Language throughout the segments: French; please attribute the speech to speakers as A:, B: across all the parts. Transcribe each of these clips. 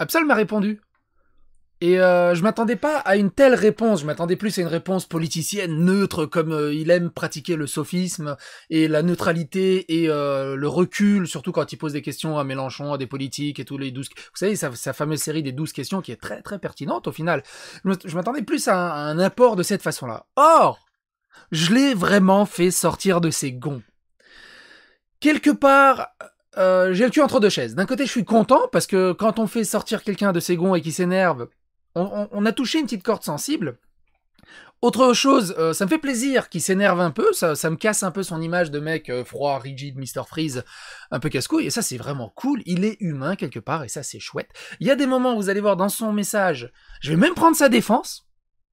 A: Absol m'a répondu. Et euh, je m'attendais pas à une telle réponse. Je m'attendais plus à une réponse politicienne neutre, comme euh, il aime pratiquer le sophisme et la neutralité et euh, le recul, surtout quand il pose des questions à Mélenchon, à des politiques et tous les douze. Vous savez, sa, fameuse série des douze questions qui est très très pertinente au final. Je m'attendais plus à un apport de cette façon-là. Or, je l'ai vraiment fait sortir de ses gonds. Quelque part, euh, j'ai le cul entre deux chaises. D'un côté, je suis content parce que quand on fait sortir quelqu'un de ses gonds et qu'il s'énerve, on, a touché une petite corde sensible. Autre chose, euh, ça me fait plaisir qu'il s'énerve un peu, ça, ça, me casse un peu son image de mec euh, froid, rigide, Mr. Freeze, un peu casse-couille, et ça c'est vraiment cool, il est humain quelque part, et ça c'est chouette. Il y a des moments, où vous allez voir dans son message, je vais même prendre sa défense,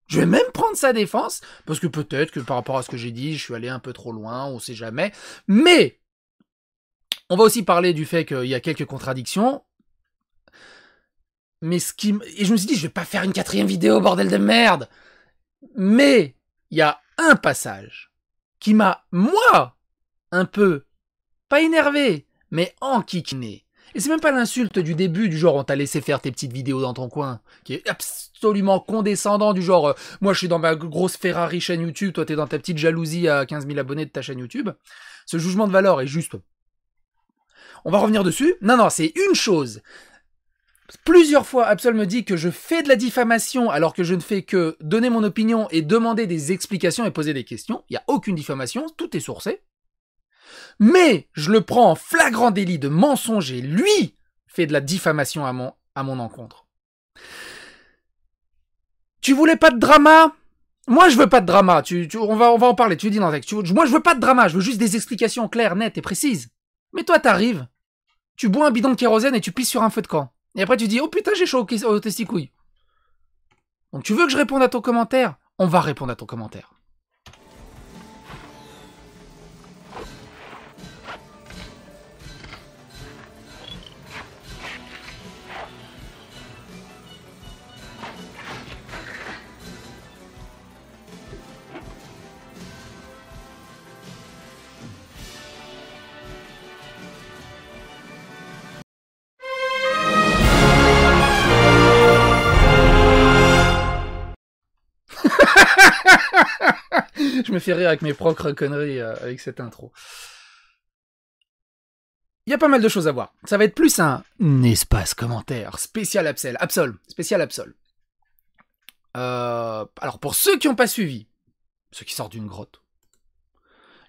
A: je vais même prendre sa défense, parce que peut-être que par rapport à ce que j'ai dit, je suis allé un peu trop loin, on sait jamais, mais on va aussi parler du fait qu'il y a quelques contradictions. Mais ce qui... Et je me suis dit, je vais pas faire une quatrième vidéo, bordel de merde Mais il y a un passage qui m'a, moi, un peu, pas énervé, mais enquiquiné. Et c'est même pas l'insulte du début, du genre on t'a laissé faire tes petites vidéos dans ton coin, qui est absolument condescendant, du genre euh, moi je suis dans ma grosse Ferrari chaîne YouTube, toi t'es dans ta petite jalousie à 15 000 abonnés de ta chaîne YouTube. Ce jugement de valeur est juste on va revenir dessus. Non, non, c'est une chose. Plusieurs fois, Absol me dit que je fais de la diffamation alors que je ne fais que donner mon opinion et demander des explications et poser des questions. Il n'y a aucune diffamation, tout est sourcé. Mais je le prends en flagrant délit de mensonger. lui fait de la diffamation à mon, à mon encontre. Tu voulais pas de drama Moi, je veux pas de drama. Tu, on, va, on va en parler. Tu dis dans le moi, je veux pas de drama. Je veux juste des explications claires, nettes et précises. Mais toi, t'arrives, tu bois un bidon de kérosène et tu pisses sur un feu de camp. Et après, tu dis Oh putain, j'ai chaud au testicouilles. Donc, tu veux que je réponde à ton commentaire On va répondre à ton commentaire. je me fais rire avec mes propres conneries euh, avec cette intro. Il y a pas mal de choses à voir. Ça va être plus un espace commentaire spécial Absol. Absol. Spécial Absol. Euh, alors, pour ceux qui n'ont pas suivi, ceux qui sortent d'une grotte,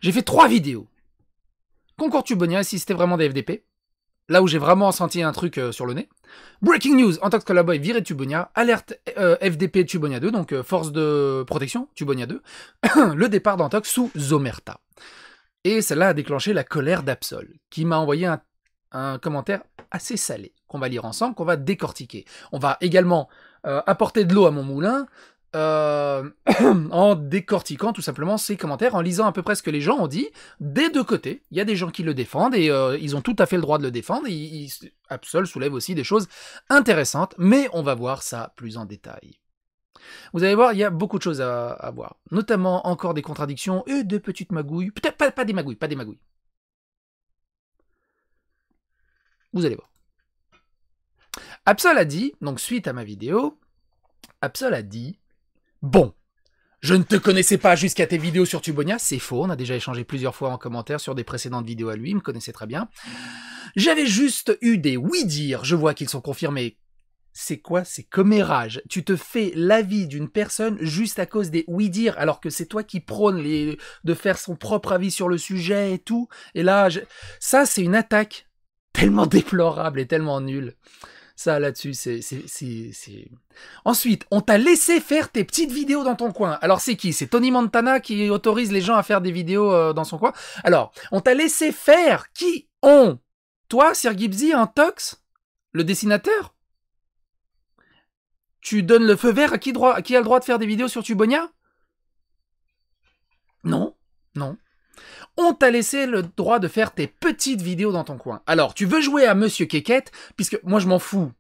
A: j'ai fait trois vidéos. Concours Tubonia, si c'était vraiment des FDP là où j'ai vraiment senti un truc euh, sur le nez. Breaking news, en tant collaboy viré Tubonia, alerte euh, FDP Tubonia 2, donc euh, force de protection Tubonia 2, le départ d'Antox sous Zomerta. Et cela a déclenché la colère d'Absol, qui m'a envoyé un, commentaire assez salé, qu'on va lire ensemble, qu'on va décortiquer. On va également apporter de l'eau à mon moulin, euh, en décortiquant tout simplement ses commentaires, en lisant à peu près ce que les gens ont dit, des deux côtés. Il y a des gens qui le défendent et euh, ils ont tout à fait le droit de le défendre. Absol soulève aussi des choses intéressantes, mais on va voir ça plus en détail. Vous allez voir, il y a beaucoup de choses à, voir, notamment encore des contradictions et de petites magouilles. Peut-être pas des magouilles, pas des magouilles. Vous allez voir. Absol a dit, donc suite à ma vidéo, Absol a dit Bon, je ne te connaissais pas jusqu'à tes vidéos sur Tubonia, c'est faux, on a déjà échangé plusieurs fois en commentaire sur des précédentes vidéos à lui, il me connaissait très bien. J'avais juste eu des oui-dire, je vois qu'ils sont confirmés. C'est quoi c'est commérage Tu te fais l'avis d'une personne juste à cause des oui-dire, alors que c'est toi qui prônes les... de faire son propre avis sur le sujet et tout. Et là, ça c'est une attaque tellement déplorable et tellement nulle. Ça, là-dessus, c'est, Ensuite, on t'a laissé faire tes petites vidéos dans ton coin. Alors, c'est qui C'est Tony Montana qui autorise les gens à faire des vidéos euh, dans son coin. Alors, on t'a laissé faire qui On. Toi, Sir Gibbsy, un tox Le dessinateur Tu donnes le feu vert à qui, droit, à qui a le droit de faire des vidéos sur Tubonia Non, non on t'a laissé le droit de faire tes petites vidéos dans ton coin. Alors, tu veux jouer à Monsieur Kekette, puisque moi je m'en fous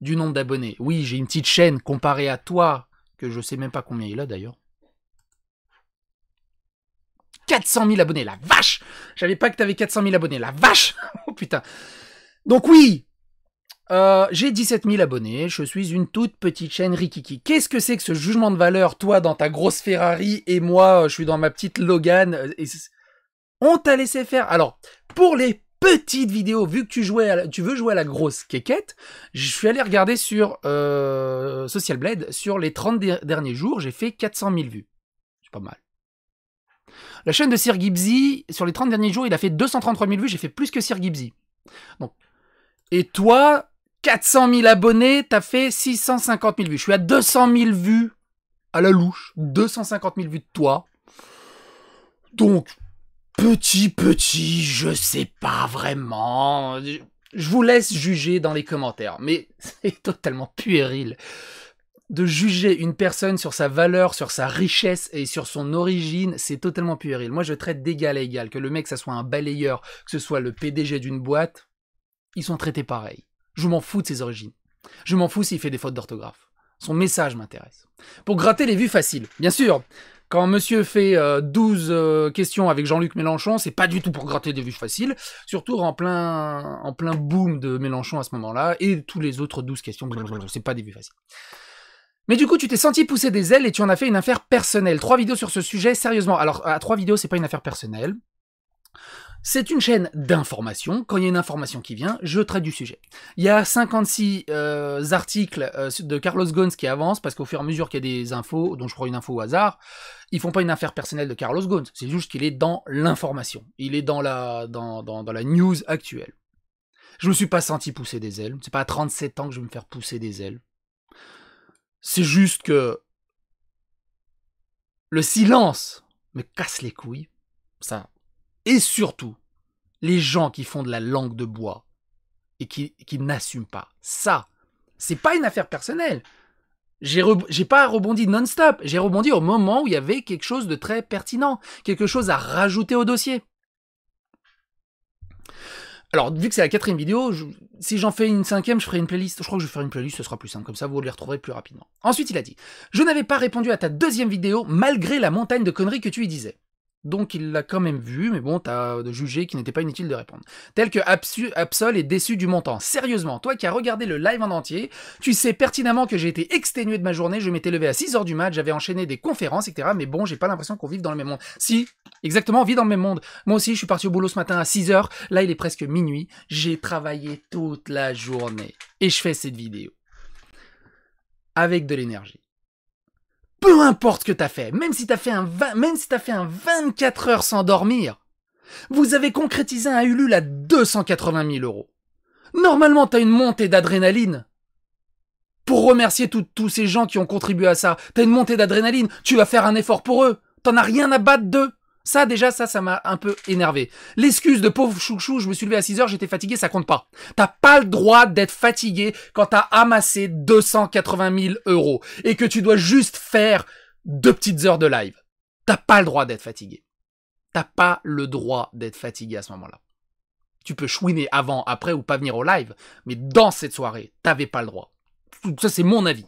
A: du nombre d'abonnés. Oui, j'ai une petite chaîne comparée à toi, que je sais même pas combien il a d'ailleurs. 400 000 abonnés, la vache J'avais pas que t'avais 400 000 abonnés, la vache Oh putain Donc oui, euh, j'ai 17 000 abonnés, je suis une toute petite chaîne Rikiki. Qu'est-ce que c'est que ce jugement de valeur, toi dans ta grosse Ferrari et moi euh, je suis dans ma petite Logan euh, on t'a laissé faire. Alors, pour les petites vidéos, vu que tu, jouais tu veux jouer à la grosse quéquette, je suis allé regarder sur euh, Social Blade, sur les 30 derniers jours, j'ai fait 400 000 vues. C'est pas mal. La chaîne de Sir Gibbsy, sur les 30 derniers jours, il a fait 233 000 vues, j'ai fait plus que Sir Gibbsy. Donc, et toi, 400 000 abonnés, t'as fait 650 000 vues. Je suis à 200 000 vues à la louche, 250 000 vues de toi. Donc, Petit, petit, je sais pas vraiment. Je vous laisse juger dans les commentaires, mais c'est totalement puéril de juger une personne sur sa valeur, sur sa richesse et sur son origine, c'est totalement puéril. Moi, je traite d'égal à égal. Que le mec, ça soit un balayeur, que ce soit le PDG d'une boîte, ils sont traités pareil. Je m'en fous de ses origines. Je m'en fous s'il fait des fautes d'orthographe. Son message m'intéresse. Pour gratter les vues faciles, bien sûr. Quand monsieur fait 12 euh, euh, questions avec Jean-Luc Mélenchon, c'est pas du tout pour gratter des vues faciles, surtout en plein, en plein boom de Mélenchon à ce moment-là, et tous les autres 12 questions, c'est pas des vues faciles. Mais du coup, tu t'es senti pousser des ailes et tu en as fait une affaire personnelle. Trois vidéos sur ce sujet, sérieusement. Alors, à ah, trois vidéos, c'est pas une affaire personnelle. C'est une chaîne d'information. Quand il y a une information qui vient, je traite du sujet. Il y a 56 euh, articles euh, de Carlos Ghosn qui avancent parce qu'au fur et à mesure qu'il y a des infos, dont je crois une info au hasard, ils font pas une affaire personnelle de Carlos Ghosn. C'est juste qu'il est dans l'information. Il est dans la, dans, dans la news actuelle. Je me suis pas senti pousser des ailes. C'est pas à 37 ans que je vais me faire pousser des ailes. C'est juste que le silence me casse les couilles. Ça, et surtout les gens qui font de la langue de bois et qui, n'assument pas. Ça, c'est pas une affaire personnelle. J'ai pas rebondi non-stop, j'ai rebondi au moment où il y avait quelque chose de très pertinent, quelque chose à rajouter au dossier. Alors, vu que c'est la quatrième vidéo, si j'en fais une cinquième, je ferai une playlist. Je crois que je vais faire une playlist, ce sera plus simple, comme ça vous les retrouverez plus rapidement. Ensuite, il a dit Je n'avais pas répondu à ta deuxième vidéo malgré la montagne de conneries que tu y disais donc il l'a quand même vu, mais bon, t'as jugé qu'il n'était pas inutile de répondre. Tel que Absol est déçu du montant. Sérieusement, toi qui as regardé le live en entier, tu sais pertinemment que j'ai été exténué de ma journée, je m'étais levé à 6h du mat, j'avais enchaîné des conférences, etc. Mais bon, j'ai pas l'impression qu'on vive dans le même monde. Si, exactement, on vit dans le même monde. Moi aussi, je suis parti au boulot ce matin à 6h, là il est presque minuit, j'ai travaillé toute la journée. Et je fais cette vidéo. Avec de l'énergie peu importe ce que t'as fait, même si t'as fait un même si fait un 24 heures sans dormir, vous avez concrétisé un Ulule à 280 000 euros. Normalement, t'as une montée d'adrénaline. Pour remercier tous ces gens qui ont contribué à ça, t'as une montée d'adrénaline, tu vas faire un effort pour eux. T'en as rien à battre d'eux. Ça, déjà, ça, ça m'a un peu énervé. L'excuse de pauvre chouchou, je me suis levé à 6 heures, j'étais fatigué, ça compte pas. T'as pas le droit d'être fatigué quand t'as amassé 280 000 euros et que tu dois juste faire deux petites heures de live. T'as pas le droit d'être fatigué. T'as pas le droit d'être fatigué à ce moment-là. Tu peux chouiner avant, après ou pas venir au live, mais dans cette soirée, t'avais pas le droit. Ça, c'est mon avis.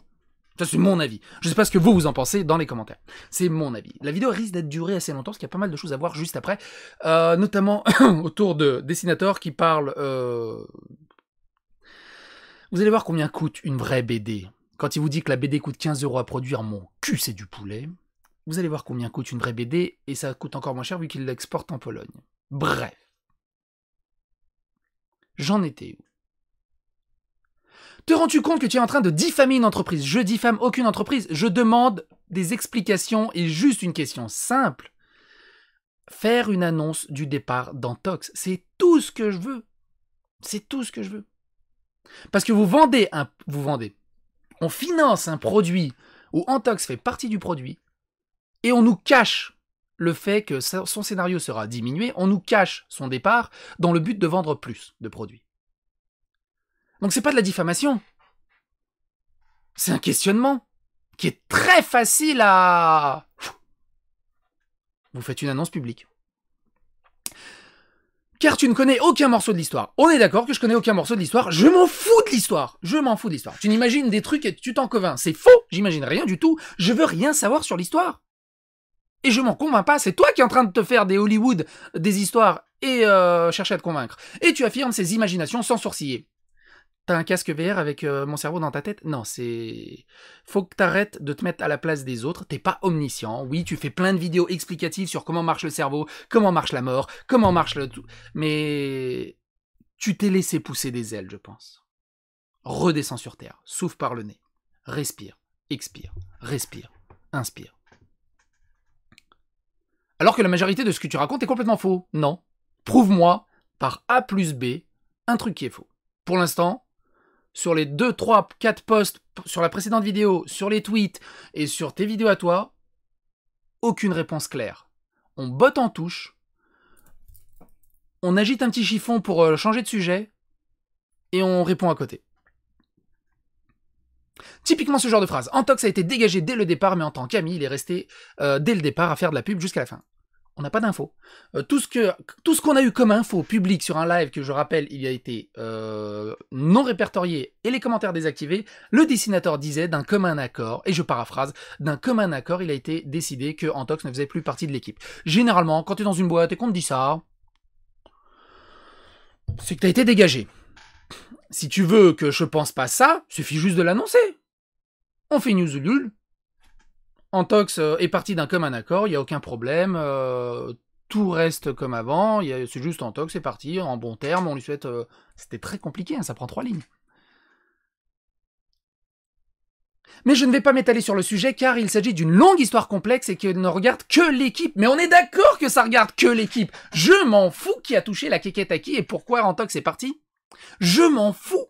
A: Ça, c'est mon avis. Je sais pas ce que vous, vous en pensez dans les commentaires. C'est mon avis. La vidéo risque d'être durée assez longtemps, parce qu'il y a pas mal de choses à voir juste après. Euh, notamment autour de Dessinator qui parle... Euh, vous allez voir combien coûte une vraie BD. Quand il vous dit que la BD coûte 15 euros à produire, mon cul, c'est du poulet. Vous allez voir combien coûte une vraie BD, et ça coûte encore moins cher vu qu'il l'exporte en Pologne. Bref. J'en étais où te rends-tu compte que tu es en train de diffamer une entreprise Je diffame aucune entreprise. Je demande des explications et juste une question simple. Faire une annonce du départ d'Antox, c'est tout ce que je veux. C'est tout ce que je veux. Parce que vous vendez un, vous vendez. On finance un produit où Antox fait partie du produit et on nous cache le fait que son scénario sera diminué, on nous cache son départ dans le but de vendre plus de produits. Donc c'est pas de la diffamation. C'est un questionnement qui est très facile à... Vous faites une annonce publique. Car tu ne connais aucun morceau de l'histoire. On est d'accord que je connais aucun morceau de l'histoire. Je m'en fous de l'histoire. Je m'en fous de l'histoire. Tu n'imagines des trucs et tu t'en convaincs. C'est faux. J'imagine rien du tout. Je veux rien savoir sur l'histoire. Et je m'en convainc pas. C'est toi qui es en train de te faire des Hollywood, des histoires et euh, chercher à te convaincre. Et tu affirmes ces imaginations sans sourciller. T'as un casque VR avec euh, mon cerveau dans ta tête Non, c'est. Faut que t'arrêtes de te mettre à la place des autres. T'es pas omniscient. Oui, tu fais plein de vidéos explicatives sur comment marche le cerveau, comment marche la mort, comment marche le tout. Mais. Tu t'es laissé pousser des ailes, je pense. Redescends sur terre, souffle par le nez. Respire, expire, respire, inspire. Alors que la majorité de ce que tu racontes est complètement faux. Non. Prouve-moi, par A plus B, un truc qui est faux. Pour l'instant, sur les 2, 3, 4 posts sur la précédente vidéo, sur les tweets et sur tes vidéos à toi, aucune réponse claire. On botte en touche, on agite un petit chiffon pour euh, changer de sujet, et on répond à côté. Typiquement ce genre de phrase. Antox a été dégagé dès le départ, mais en tant qu'ami, il est resté euh, dès le départ à faire de la pub jusqu'à la fin on n'a pas d'infos. Euh, tout ce qu'on a eu comme info publique sur un live que je rappelle, il a été euh, non répertorié et les commentaires désactivés. Le dessinateur disait d'un commun accord et je paraphrase, d'un commun accord, il a été décidé que Antox ne faisait plus partie de l'équipe. Généralement, quand tu es dans une boîte et qu'on te dit ça, c'est que tu as été dégagé. Si tu veux que je pense pas ça, suffit juste de l'annoncer. On fait news Antox euh, est parti d'un commun accord, il n'y a aucun problème, euh, tout reste comme avant, c'est juste Antox est parti en bon terme, on lui souhaite... Euh, c'était très compliqué, hein, ça prend trois lignes. Mais je ne vais pas m'étaler sur le sujet car il s'agit d'une longue histoire complexe et qui ne regarde que l'équipe. Mais on est d'accord que ça regarde que l'équipe. Je m'en fous qui a touché la kékette à qui et pourquoi Antox est parti. Je m'en fous.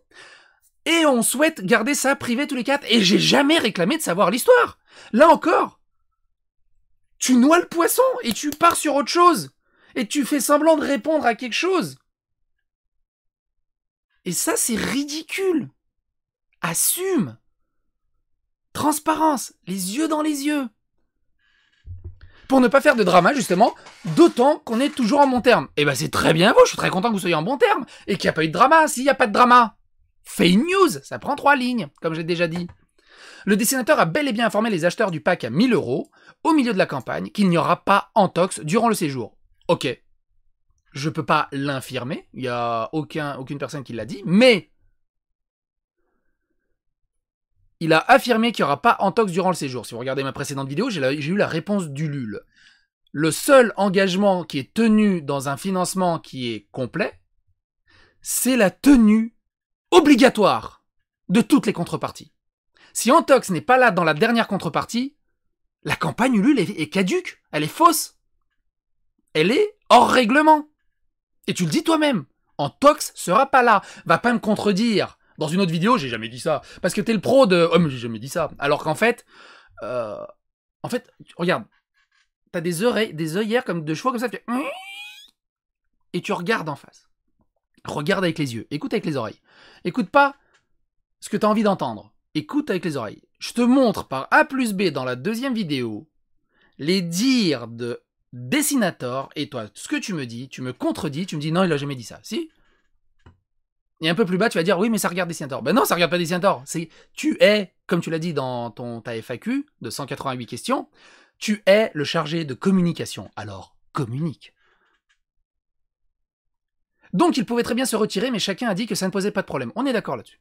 A: Et on souhaite garder ça privé tous les quatre. Et j'ai jamais réclamé de savoir l'histoire. Là encore, tu noies le poisson et tu pars sur autre chose. Et tu fais semblant de répondre à quelque chose. Et ça, c'est ridicule. Assume. Transparence, les yeux dans les yeux. Pour ne pas faire de drama, justement, d'autant qu'on est toujours en bon terme. Et eh ben c'est très bien vous, je suis très content que vous soyez en bon terme et qu'il n'y a pas eu de drama. S'il n'y a pas de drama, Fake une news, ça prend trois lignes, comme j'ai déjà dit le dessinateur a bel et bien informé les acheteurs du pack à 1000 euros, au milieu de la campagne, qu'il n'y aura pas Antox durant le séjour. Ok. Je peux pas l'infirmer, il n'y a aucune personne qui l'a dit, mais il a affirmé qu'il n'y aura pas Antox durant le séjour. Si vous regardez ma précédente vidéo, j'ai eu la réponse du LUL. Le seul engagement qui est tenu dans un financement qui est complet, c'est la tenue obligatoire de toutes les contreparties. Si Antox n'est pas là dans la dernière contrepartie, la campagne Ulule est, caduque, elle est fausse. Elle est hors règlement. Et tu le dis toi-même, Antox sera pas là, va pas me contredire. Dans une autre vidéo, j'ai jamais dit ça, parce que t'es le pro de... Oh mais j'ai jamais dit ça. Alors qu'en fait, euh, en fait, regarde, t'as des oreilles, des œillères comme de chevaux comme ça, tu... Mmh, et tu regardes en face. Regarde avec les yeux, écoute avec les oreilles. Écoute pas ce que t'as envie d'entendre. Écoute avec les oreilles. Je te montre par A plus B dans la deuxième vidéo les dires de Dessinator et toi, ce que tu me dis, tu me contredis, tu me dis non, il n'a jamais dit ça. Si Et un peu plus bas, tu vas dire oui, mais ça regarde Dessinator. Ben non, ça regarde pas Dessinator. tu es, comme tu l'as dit dans ton ta FAQ de 188 questions, tu es le chargé de communication. Alors, communique. Donc il pouvait très bien se retirer, mais chacun a dit que ça ne posait pas de problème. On est d'accord là-dessus.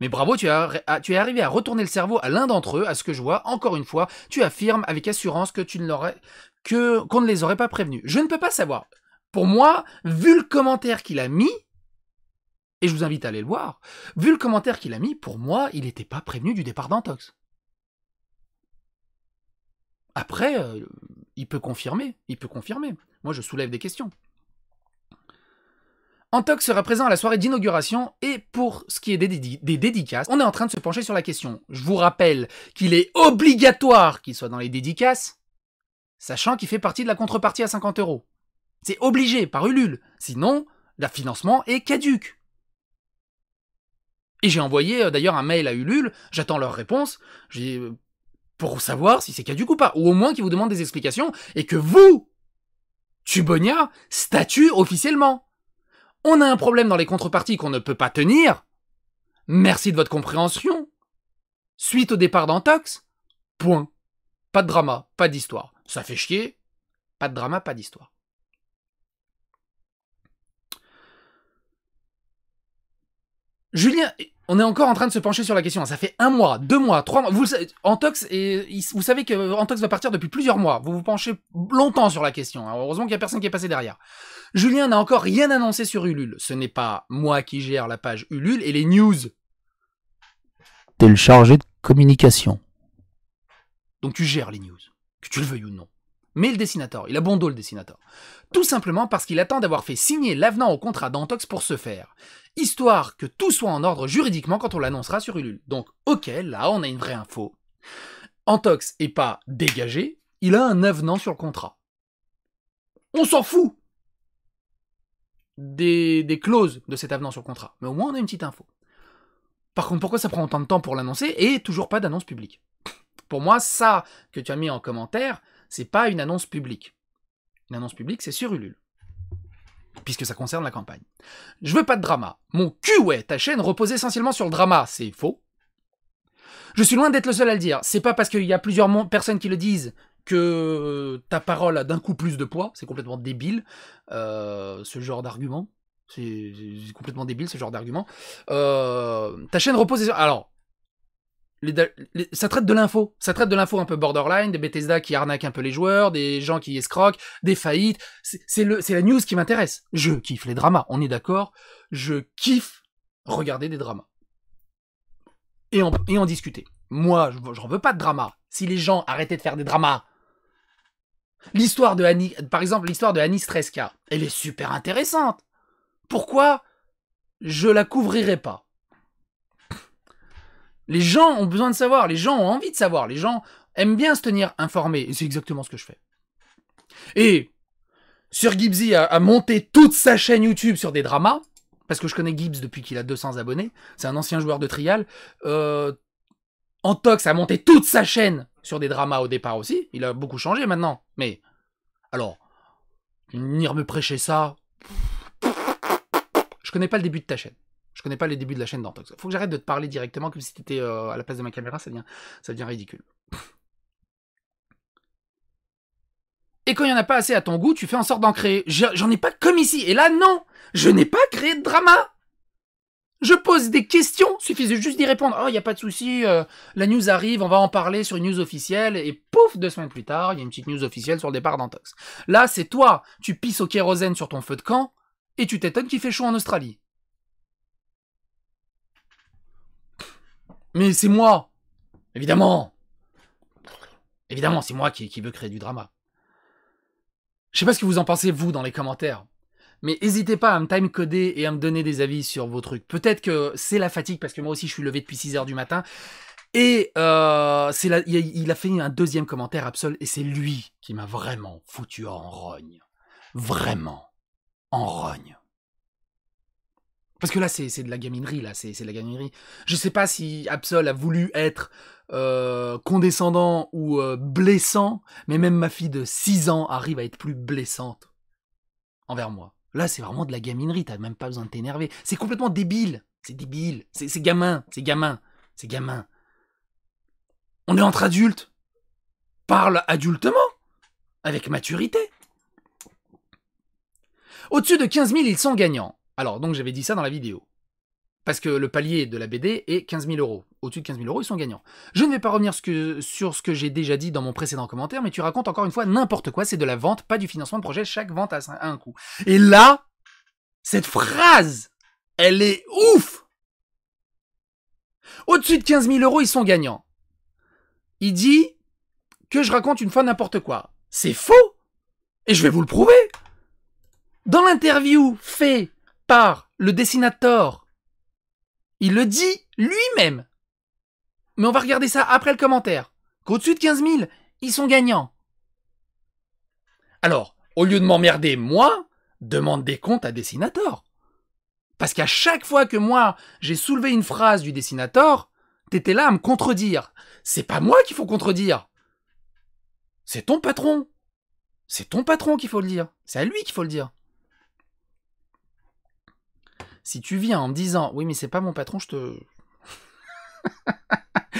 A: Mais bravo, tu, ah, tu es arrivé à retourner le cerveau à l'un d'entre eux, à ce que je vois. Encore une fois, tu affirmes avec assurance que tu ne l'aurais, que qu'on ne les aurait pas prévenus. Je ne peux pas savoir. Pour moi, vu le commentaire qu'il a mis, et je vous invite à aller le voir, vu le commentaire qu'il a mis, pour moi, il n'était pas prévenu du départ d'Antox. Après, euh, il peut confirmer, il peut confirmer. Moi, je soulève des questions. Antox sera présent à la soirée d'inauguration et pour ce qui est des, dédicaces, on est en train de se pencher sur la question. Je vous rappelle qu'il est obligatoire qu'il soit dans les dédicaces, sachant qu'il fait partie de la contrepartie à 50 euros. C'est obligé par Ulule, sinon le financement est caduque. Et j'ai envoyé euh, d'ailleurs un mail à Ulule, j'attends leur réponse, euh, pour savoir si c'est caduque ou pas, ou au moins qu'ils vous demandent des explications et que vous, Tubonia, statue officiellement on a un problème dans les contreparties qu'on ne peut pas tenir. Merci de votre compréhension. Suite au départ d'Antox, point. Pas de drama, pas d'histoire. Ça fait chier. Pas de drama, pas d'histoire. Julien, on est encore en train de se pencher sur la question. Ça fait un mois, deux mois, trois mois. Vous, Antox, et, vous savez que Antox va partir depuis plusieurs mois. Vous vous penchez longtemps sur la question. Heureusement qu'il n'y a personne qui est passé derrière. Julien n'a encore rien annoncé sur Ulule. Ce n'est pas moi qui gère la page Ulule et les news. T'es le chargé de communication. Donc tu gères les news, que tu le veuilles ou non. Mais le dessinateur, il a bon dos le dessinateur. Tout simplement parce qu'il attend d'avoir fait signer l'avenant au contrat d'Antox pour ce faire. Histoire que tout soit en ordre juridiquement quand on l'annoncera sur Ulule. Donc ok, là on a une vraie info. Antox est pas dégagé, il a un avenant sur le contrat. On s'en fout des, clauses de cet avenant sur le contrat, mais au moins on a une petite info. Par contre, pourquoi ça prend autant de temps pour l'annoncer et toujours pas d'annonce publique Pour moi, ça que tu as mis en commentaire, c'est pas une annonce publique. Une annonce publique, c'est sur Ulule. Puisque ça concerne la campagne. Je veux pas de drama. Mon cul, ouais, ta chaîne repose essentiellement sur le drama, c'est faux. Je suis loin d'être le seul à le dire. C'est pas parce qu'il y a plusieurs personnes qui le disent que euh, ta parole a d'un coup plus de poids, c'est complètement débile, euh, ce genre d'argument. C'est complètement débile ce genre d'argument. Euh, ta chaîne repose Alors, ça traite de l'info. Ça traite de l'info un peu borderline, des Bethesda qui arnaquent un peu les joueurs, des gens qui escroquent, des faillites. C'est la news qui m'intéresse. Je kiffe les dramas, on est d'accord. Je kiffe regarder des dramas. Et en, discuter. Moi, je j'en veux pas de drama. Si les gens arrêtaient de faire des dramas L'histoire de Annie, par exemple, l'histoire de Annie Streska, elle est super intéressante. Pourquoi je la couvrirai pas Les gens ont besoin de savoir, les gens ont envie de savoir, les gens aiment bien se tenir informés, et c'est exactement ce que je fais. Et Sir Gibbsy a, monté toute sa chaîne YouTube sur des dramas, parce que je connais Gibbs depuis qu'il a 200 abonnés, c'est un ancien joueur de trial. Euh, Antox a monté toute sa chaîne sur des dramas au départ aussi. Il a beaucoup changé maintenant. Mais alors, venir me prêcher ça, je connais pas le début de ta chaîne. Je connais pas les débuts de la chaîne d'Antox. Faut que j'arrête de te parler directement comme si tu étais euh, à la place de ma caméra, ça devient, ça devient ridicule. Et quand il n'y en a pas assez à ton goût, tu fais en sorte d'en créer. J'en ai pas comme ici. Et là, non Je n'ai pas créé de drama je pose des questions, suffisait juste d'y répondre. Oh, il a pas de souci, euh, la news arrive, on va en parler sur une news officielle, et pouf, deux semaines plus tard, il y a une petite news officielle sur le départ d'Antox. Là, c'est toi, tu pisses au kérosène sur ton feu de camp, et tu t'étonnes qu'il fait chaud en Australie. Mais c'est moi Évidemment Évidemment, c'est moi qui, qui veux créer du drama. Je sais pas ce que vous en pensez, vous, dans les commentaires. Mais n'hésitez pas à me time-coder et à me donner des avis sur vos trucs. Peut-être que c'est la fatigue, parce que moi aussi je suis levé depuis 6 heures du matin. Et euh, il a fait un deuxième commentaire Absol, et c'est lui qui m'a vraiment foutu en rogne. Vraiment. En rogne. Parce que là, c'est de la gaminerie, là, c'est de la gaminerie. Je sais pas si Absol a voulu être euh, condescendant ou euh, blessant, mais même ma fille de 6 ans arrive à être plus blessante envers moi. Là, c'est vraiment de la gaminerie, t'as même pas besoin de t'énerver. C'est complètement débile. C'est débile. C'est gamin. C'est gamin. C'est gamin. On est entre adultes. Parle adultement. Avec maturité. Au-dessus de 15 000, ils sont gagnants. Alors, donc j'avais dit ça dans la vidéo. Parce que le palier de la BD est 15 000 euros. Au-dessus de 15 000 euros, ils sont gagnants. Je ne vais pas revenir sur ce que j'ai déjà dit dans mon précédent commentaire, mais tu racontes encore une fois n'importe quoi. C'est de la vente, pas du financement de projet. Chaque vente a un coût. Et là, cette phrase, elle est ouf Au-dessus de 15 000 euros, ils sont gagnants. Il dit que je raconte une fois n'importe quoi. C'est faux Et je vais vous le prouver Dans l'interview faite par le dessinateur il le dit lui-même. Mais on va regarder ça après le commentaire. Qu'au-dessus de 15 000, ils sont gagnants. Alors, au lieu de m'emmerder, moi, demande des comptes à Dessinator. Parce qu'à chaque fois que moi, j'ai soulevé une phrase du Dessinator, t'étais là à me contredire. C'est pas moi qu'il faut contredire. C'est ton patron. C'est ton patron qu'il faut le dire. C'est à lui qu'il faut le dire. Si tu viens en me disant oui mais c'est pas mon patron, je te...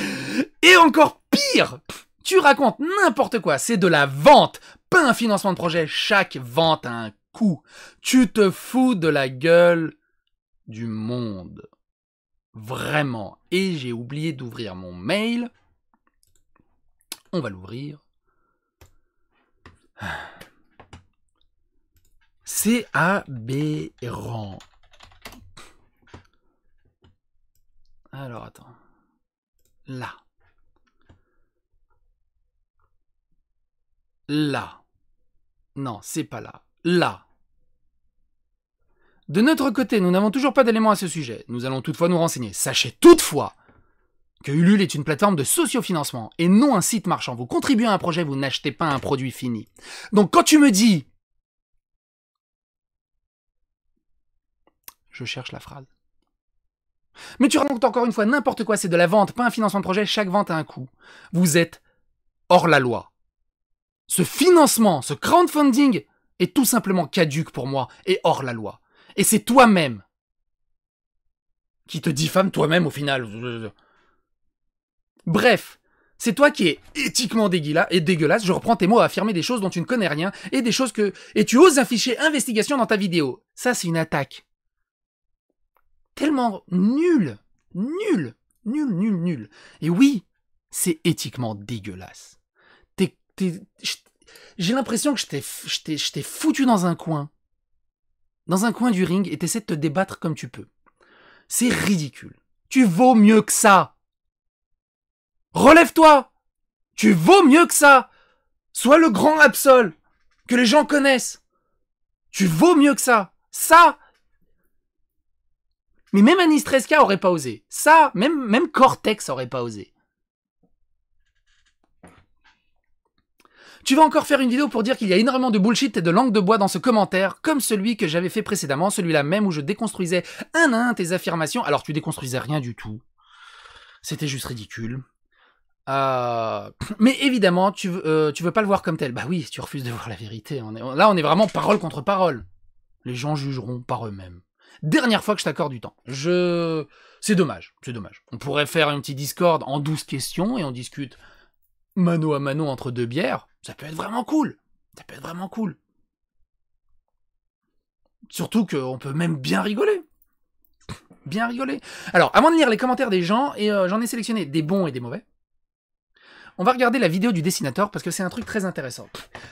A: Et encore pire Tu racontes n'importe quoi, c'est de la vente, pas un financement de projet, chaque vente a un coût. Tu te fous de la gueule du monde. Vraiment. Et j'ai oublié d'ouvrir mon mail. On va l'ouvrir. C'est aberrant. Alors attends. Là. Là. Non, c'est pas là. Là. De notre côté, nous n'avons toujours pas d'éléments à ce sujet. Nous allons toutefois nous renseigner. Sachez toutefois que Ulule est une plateforme de sociofinancement et non un site marchand. Vous contribuez à un projet, vous n'achetez pas un produit fini. Donc quand tu me dis... Je cherche la phrase. Mais tu racontes encore une fois n'importe quoi, c'est de la vente, pas un financement de projet, chaque vente a un coût. Vous êtes hors la loi. Ce financement, ce crowdfunding est tout simplement caduque pour moi et hors la loi. Et c'est toi-même qui te diffame toi-même au final. Bref, c'est toi qui es éthiquement dégueulasse, je reprends tes mots à affirmer des choses dont tu ne connais rien et des choses que... Et tu oses afficher investigation dans ta vidéo. Ça, c'est une attaque tellement nul, nul, nul, nul, nul. Et oui, c'est éthiquement dégueulasse. J'ai l'impression que je t'ai foutu dans un coin, dans un coin du ring, et t'essaies de te débattre comme tu peux. C'est ridicule. Tu vaux mieux que ça. Relève-toi. Tu vaux mieux que ça. Sois le grand absol que les gens connaissent. Tu vaux mieux que ça. Ça, mais même Anistreska aurait pas osé. Ça, même, même Cortex aurait pas osé. Tu vas encore faire une vidéo pour dire qu'il y a énormément de bullshit et de langue de bois dans ce commentaire, comme celui que j'avais fait précédemment, celui-là même où je déconstruisais un à un tes affirmations. Alors tu déconstruisais rien du tout. C'était juste ridicule. Euh, mais évidemment, tu, euh, tu veux pas le voir comme tel. Bah oui, tu refuses de voir la vérité. là, on est vraiment parole contre parole. Les gens jugeront par eux-mêmes. Dernière fois que je t'accorde du temps. Je... C'est dommage, c'est dommage. On pourrait faire un petit Discord en 12 questions et on discute mano à mano entre deux bières. Ça peut être vraiment cool. Ça peut être vraiment cool. Surtout qu'on peut même bien rigoler. Bien rigoler. Alors, avant de lire les commentaires des gens, et euh, j'en ai sélectionné des bons et des mauvais. On va regarder la vidéo du dessinateur parce que c'est un truc très intéressant.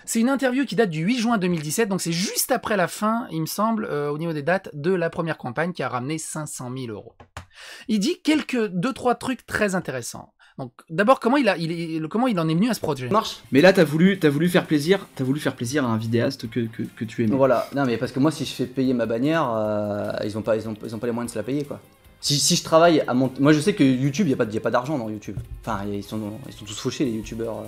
A: C'est une interview qui date du 8 juin 2017, donc c'est juste après la fin, il me semble, euh, au niveau des dates, de la première campagne qui a ramené 500 000 euros. Il dit quelques deux trois trucs très intéressants. Donc d'abord comment il a, comment il en est venu à ce projet. Marche.
B: Mais là t'as voulu, as voulu faire plaisir, t'as voulu faire plaisir à un vidéaste que, que, tu aimes. Voilà. Non mais parce que moi si je fais payer ma bannière, euh, ils ont pas, ils ils ont pas les moyens de se la payer quoi. Si, je travaille à mon... Moi, je sais que YouTube, il n'y a pas, d'argent dans YouTube. Enfin, ils sont, ils sont tous fauchés, les YouTubeurs. Euh.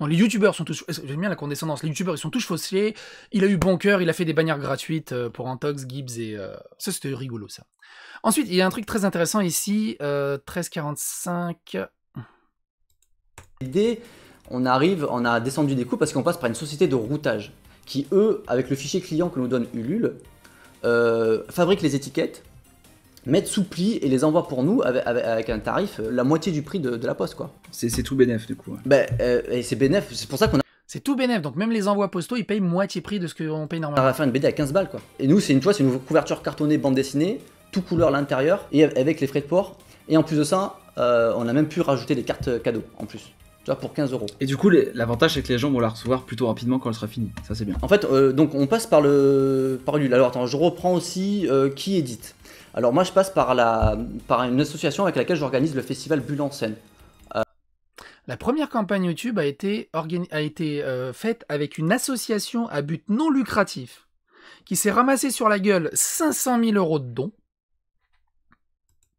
A: Non, les YouTubeurs sont tous... J'aime bien la condescendance. Les YouTubeurs, ils sont tous fauchés. Il a eu bon cœur, il a fait des bannières gratuites euh, pour Antox, Gibbs et... Euh, ça, c'était rigolo, ça. Ensuite, il y a un truc très intéressant ici. 1345...
B: L'idée, on arrive, on a descendu des coûts parce qu'on passe par une société de routage qui, eux, avec le fichier client que nous donne Ulule, fabrique les étiquettes mettre sous pli et les envoient pour nous avec, un tarif euh, la moitié du prix de, la poste quoi. C'est tout bénéf du coup. Ben, euh, et c'est bénéf, c'est pour ça qu'on a c'est tout bénéf, donc même les envois postaux, ils payent moitié prix de ce qu'on paye normalement. On va faire une BD à 15 balles quoi. Et nous, c'est une, fois, c'est une couverture cartonnée, bande dessinée, tout couleur à l'intérieur, et avec les frais de port. Et en plus de ça, euh, on a même pu rajouter des cartes cadeaux en plus Tu vois, pour 15 euros. Et du coup, l'avantage c'est que les gens vont la recevoir plutôt rapidement quand elle sera finie. Ça c'est bien. En fait, donc on passe par le par Alors attends, je reprends aussi qui édite. Alors moi, je passe par, la, par une association avec laquelle j'organise le festival Bulle en scène.
A: La première campagne YouTube a été, a été euh, faite avec une association à but non lucratif qui s'est ramassée sur la gueule 500 000 euros de dons.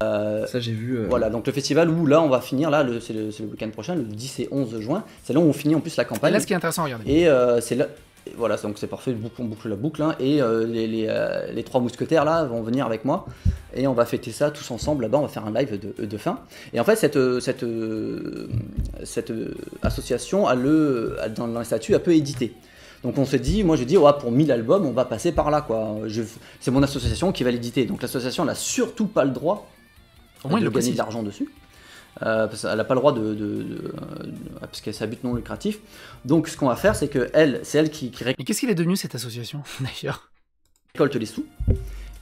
B: Euh, ça j'ai vu. Euh, voilà, donc le festival où là on va finir, là c'est le, week-end prochain, le 10 et 11 juin, c'est là où on finit en plus la campagne. Et là ce qui est intéressant, regardez. Et c'est là, voilà, donc c'est parfait, on boucle la boucle, hein, et euh, euh, les, trois mousquetaires là vont venir avec moi, et on va fêter ça tous ensemble là-bas, on va faire un live de, fin. Et en fait, cette, euh, cette, cette association, a le, dans le statut, un peu édité. Donc on s'est dit, moi je dis ouais, pour 1000 albums, on va passer par là, quoi. C'est mon association qui va l'éditer. Donc l'association n'a surtout pas le droit moins, de gagner de l'argent dessus. Elle euh, parce qu'elle n'a pas le droit de, euh, parce qu'elle s'habite non lucratif. Donc ce qu'on va faire, c'est que elle, c'est elle qui, qui qu'est-ce qu'il est devenu cette association d'ailleurs Récolte les sous.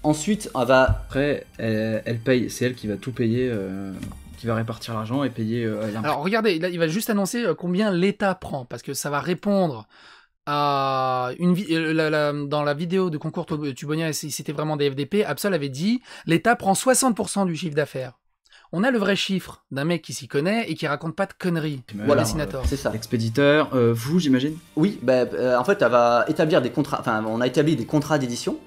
B: Ensuite, ah, bah, elle va. Après, elle, paye. C'est elle qui va tout payer. Euh, qui va répartir l'argent et payer
A: Alors regardez, il va juste annoncer combien l'État prend, parce que ça va répondre à une dans la vidéo de concours Tubonia, c'était vraiment des FDP, Absol avait dit l'État prend 60% du chiffre d'affaires on a le vrai chiffre d'un mec qui s'y connaît et qui raconte pas de conneries. Voilà, c'est
B: ça. L'expéditeur, euh, vous, j'imagine Oui, bah, euh, en fait, elle va établir des contrats. Enfin, on a établi des contrats d'édition.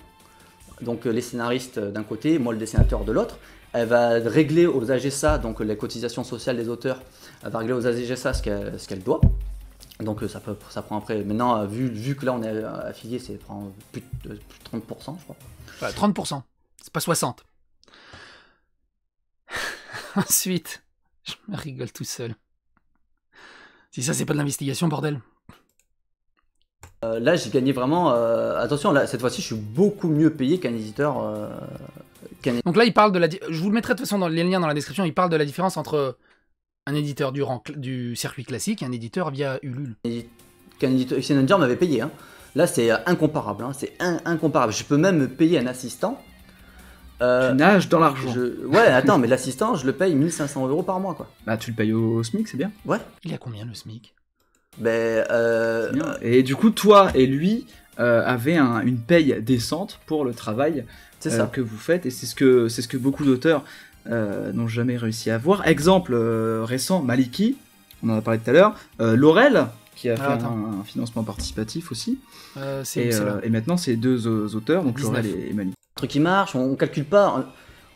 B: Donc, euh, les scénaristes d'un côté, moi, le dessinateur de l'autre. Elle va régler aux AGSA, donc les cotisations sociales des auteurs, elle va régler aux AGSA ce qu'elle doit. Donc ça, peut, ça prend après. Maintenant, vu, vu que là on est affilié, ça prend plus de, 30%, je
A: crois. 30%, c'est pas 60%. Ensuite, je me rigole tout seul. Si ça, c'est pas de l'investigation, bordel.
B: Euh, là, j'ai gagné vraiment. Euh, attention, là, cette fois-ci, je suis beaucoup mieux payé qu'un éditeur. Euh, Donc là, il parle de la. Je vous le mettrai de toute façon dans les liens dans la description. Il
A: parle de la différence entre un éditeur du, circuit classique et un éditeur via Ulule.
B: Qu'un éditeur Exchange m'avait payé. Hein. Là, c'est incomparable. Hein. C'est incomparable. Je peux même payer un assistant euh, tu dans l'argent. Ouais, attends, mais l'assistant, je le paye 1500 euros par mois, quoi. Bah, tu le payes au SMIC, c'est bien. Ouais. Il y a combien le SMIC Ben. Euh, et du coup, toi et lui euh, avaient une paye décente pour le travail euh, que vous faites, et c'est ce que ce que beaucoup d'auteurs n'ont jamais réussi à voir. Exemple récent, Maliki, on en a parlé tout à l'heure, Laurel, qui a ah, fait un, financement participatif aussi. et, maintenant, c'est deux auteurs, donc Laurel et, Maliki qui marche, on, calcule pas.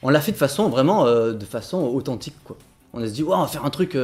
B: On, l'a fait de façon vraiment, euh, de façon authentique, quoi. On a se dit, wow, on va faire un truc.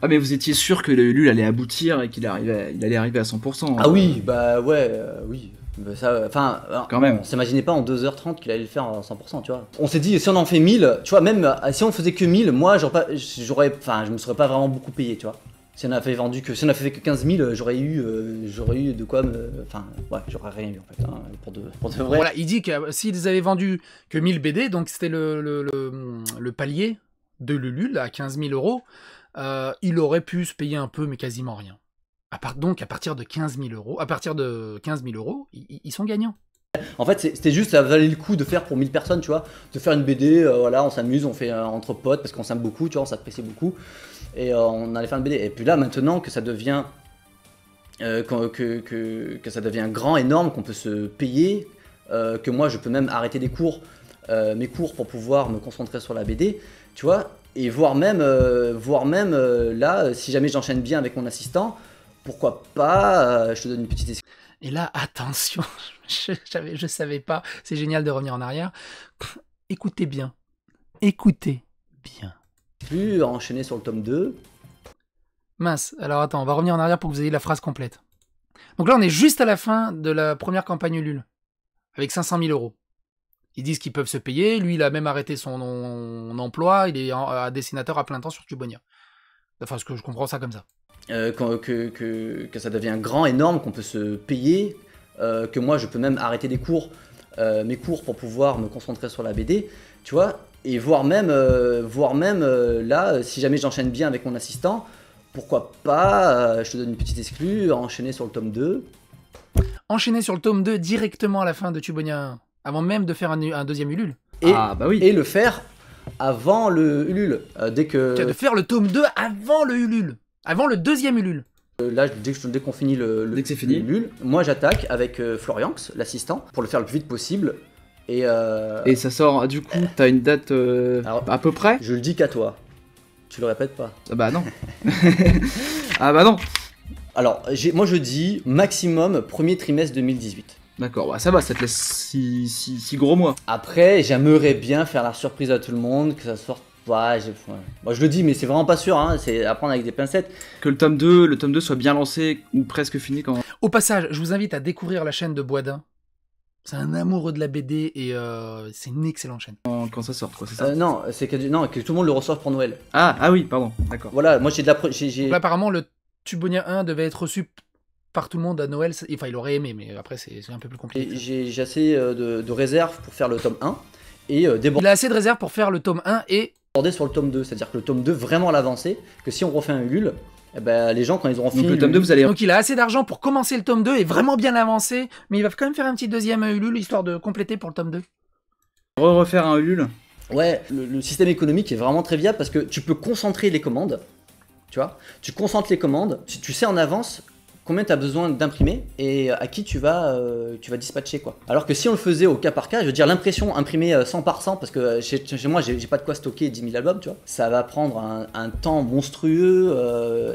B: Ah, mais vous étiez sûr que le Lul allait aboutir et qu'il arrivait, il allait arriver à 100%. Hein. Ah, oui, bah ouais, euh, oui. Bah, enfin, quand même. On s'imaginait pas en 2h30 qu'il allait le faire en 100%, tu vois. On s'est dit, si on en fait 1000, tu vois, même si on faisait que 1000, moi, j'aurais pas, j'aurais, enfin, je me serais pas vraiment beaucoup payé, tu vois. Si on avait vendu que, si on fait que 15 000, j'aurais eu, euh, j'aurais eu de quoi Enfin, ouais, j'aurais rien eu en fait, hein, pour, de, pour, vrai. Voilà,
A: il dit que euh, s'ils avaient vendu que 1000 BD, donc c'était le, le, le, palier de Lulul à 15 000 euros, euh, il aurait pu se payer un peu, mais quasiment rien. À part, donc, à partir de 15 000 euros, à partir de 15 euros, ils, sont gagnants.
B: En fait, c'était juste, ça valait le coup de faire pour 1000 personnes, tu vois, de faire une BD, euh, voilà, on s'amuse, on fait entre potes, parce qu'on s'aime beaucoup, tu vois, on s'apprécie beaucoup et euh, on allait faire une BD. Et puis là, maintenant que ça devient euh, que, ça devient grand, énorme, qu'on peut se payer, euh, que moi je peux même arrêter des cours, mes cours pour pouvoir me concentrer sur la BD, tu vois, et voire même, voire même là, si jamais j'enchaîne bien avec mon assistant, pourquoi pas, je te donne une petite... Et là, attention,
A: je, je savais pas, c'est génial de revenir en arrière, écoutez bien,
B: écoutez bien plus enchaîner sur le tome 2.
A: Mince, alors attends, on va revenir en arrière pour que vous ayez la phrase complète. Donc là, on est juste à la fin de la première campagne Ulule, avec 500 000 euros. Ils disent qu'ils peuvent se payer. Lui, il a même arrêté son emploi. Il est dessinateur à plein temps sur Tubonia. Enfin, ce que je comprends ça comme ça.
B: Euh, que, ça devient grand, énorme, qu'on peut se payer, euh, que moi je peux même arrêter des cours, euh, mes cours pour pouvoir me concentrer sur la BD. Tu vois, et voire même, euh, voire même euh, là, euh, si jamais j'enchaîne bien avec mon assistant, pourquoi pas, je te donne une petite exclue, enchaîner sur le tome 2.
A: Enchaîner sur le tome 2 directement à la fin de Tubonia avant même de faire un, deuxième Ulule.
B: Et, ah, bah et le faire avant le Ulule. dès que... De faire le tome 2 avant le Ulule. Avant le deuxième Ulule. Là, dès, qu'on finit le, dès que fini. le Ulule, moi j'attaque avec Florianx, l'assistant, pour le faire le plus vite possible. Euh, Et, ça sort, du coup, euh. t'as une date euh, à peu près Je le dis qu'à toi. Tu le répètes pas ah Bah non. ah bah non. Alors, moi je dis maximum premier trimestre 2018. D'accord, bah ça va, ça te laisse si, gros mois. Après, j'aimerais bien faire la surprise à tout le monde, que ça sorte Moi, je le dis, mais c'est vraiment pas sûr. Hein, c'est à prendre avec des pincettes. Que le tome 2, le tome 2 soit bien lancé ou presque fini quand.
A: Au passage, je vous invite à découvrir la chaîne de Boisdin c'est un amoureux de
B: la BD et euh, c'est une excellente chaîne. Quand ça sort, quoi, c'est ça euh, Non, c'est que, non, que tout le monde le reçoive pour Noël. Ah, ah oui, pardon, d'accord. Voilà, moi j'ai de la.
A: apparemment, le Tubonia 1 devait être reçu par tout le monde à Noël. Enfin, il aurait aimé, mais après, c'est un peu plus
B: compliqué. j'ai- assez euh, de, de réserve pour faire le tome 1 et Il a assez de réserve pour faire le tome 1 et sur le tome 2. C'est-à-dire que le tome 2 vraiment à l'avancée, que si on refait un hul... Eh ben, les gens, quand ils auront fini. le tome 2, vous allez. Donc, il
A: a assez d'argent pour commencer le tome 2 et vraiment bien avancer Mais il va quand même faire un petit deuxième à histoire de compléter pour le tome 2.
B: Re refaire un Ulule Ouais, le, système économique est vraiment très viable parce que tu peux concentrer les commandes. Tu vois Tu concentres les commandes. si tu sais en avance combien tu as besoin d'imprimer et euh, à qui tu vas, euh, tu vas dispatcher. quoi. Alors que si on le faisait au cas par cas, je veux dire l'impression imprimée 100 euh, par 100, parce que chez, moi, j'ai pas de quoi stocker 10 000 albums, tu vois, ça va prendre un, temps monstrueux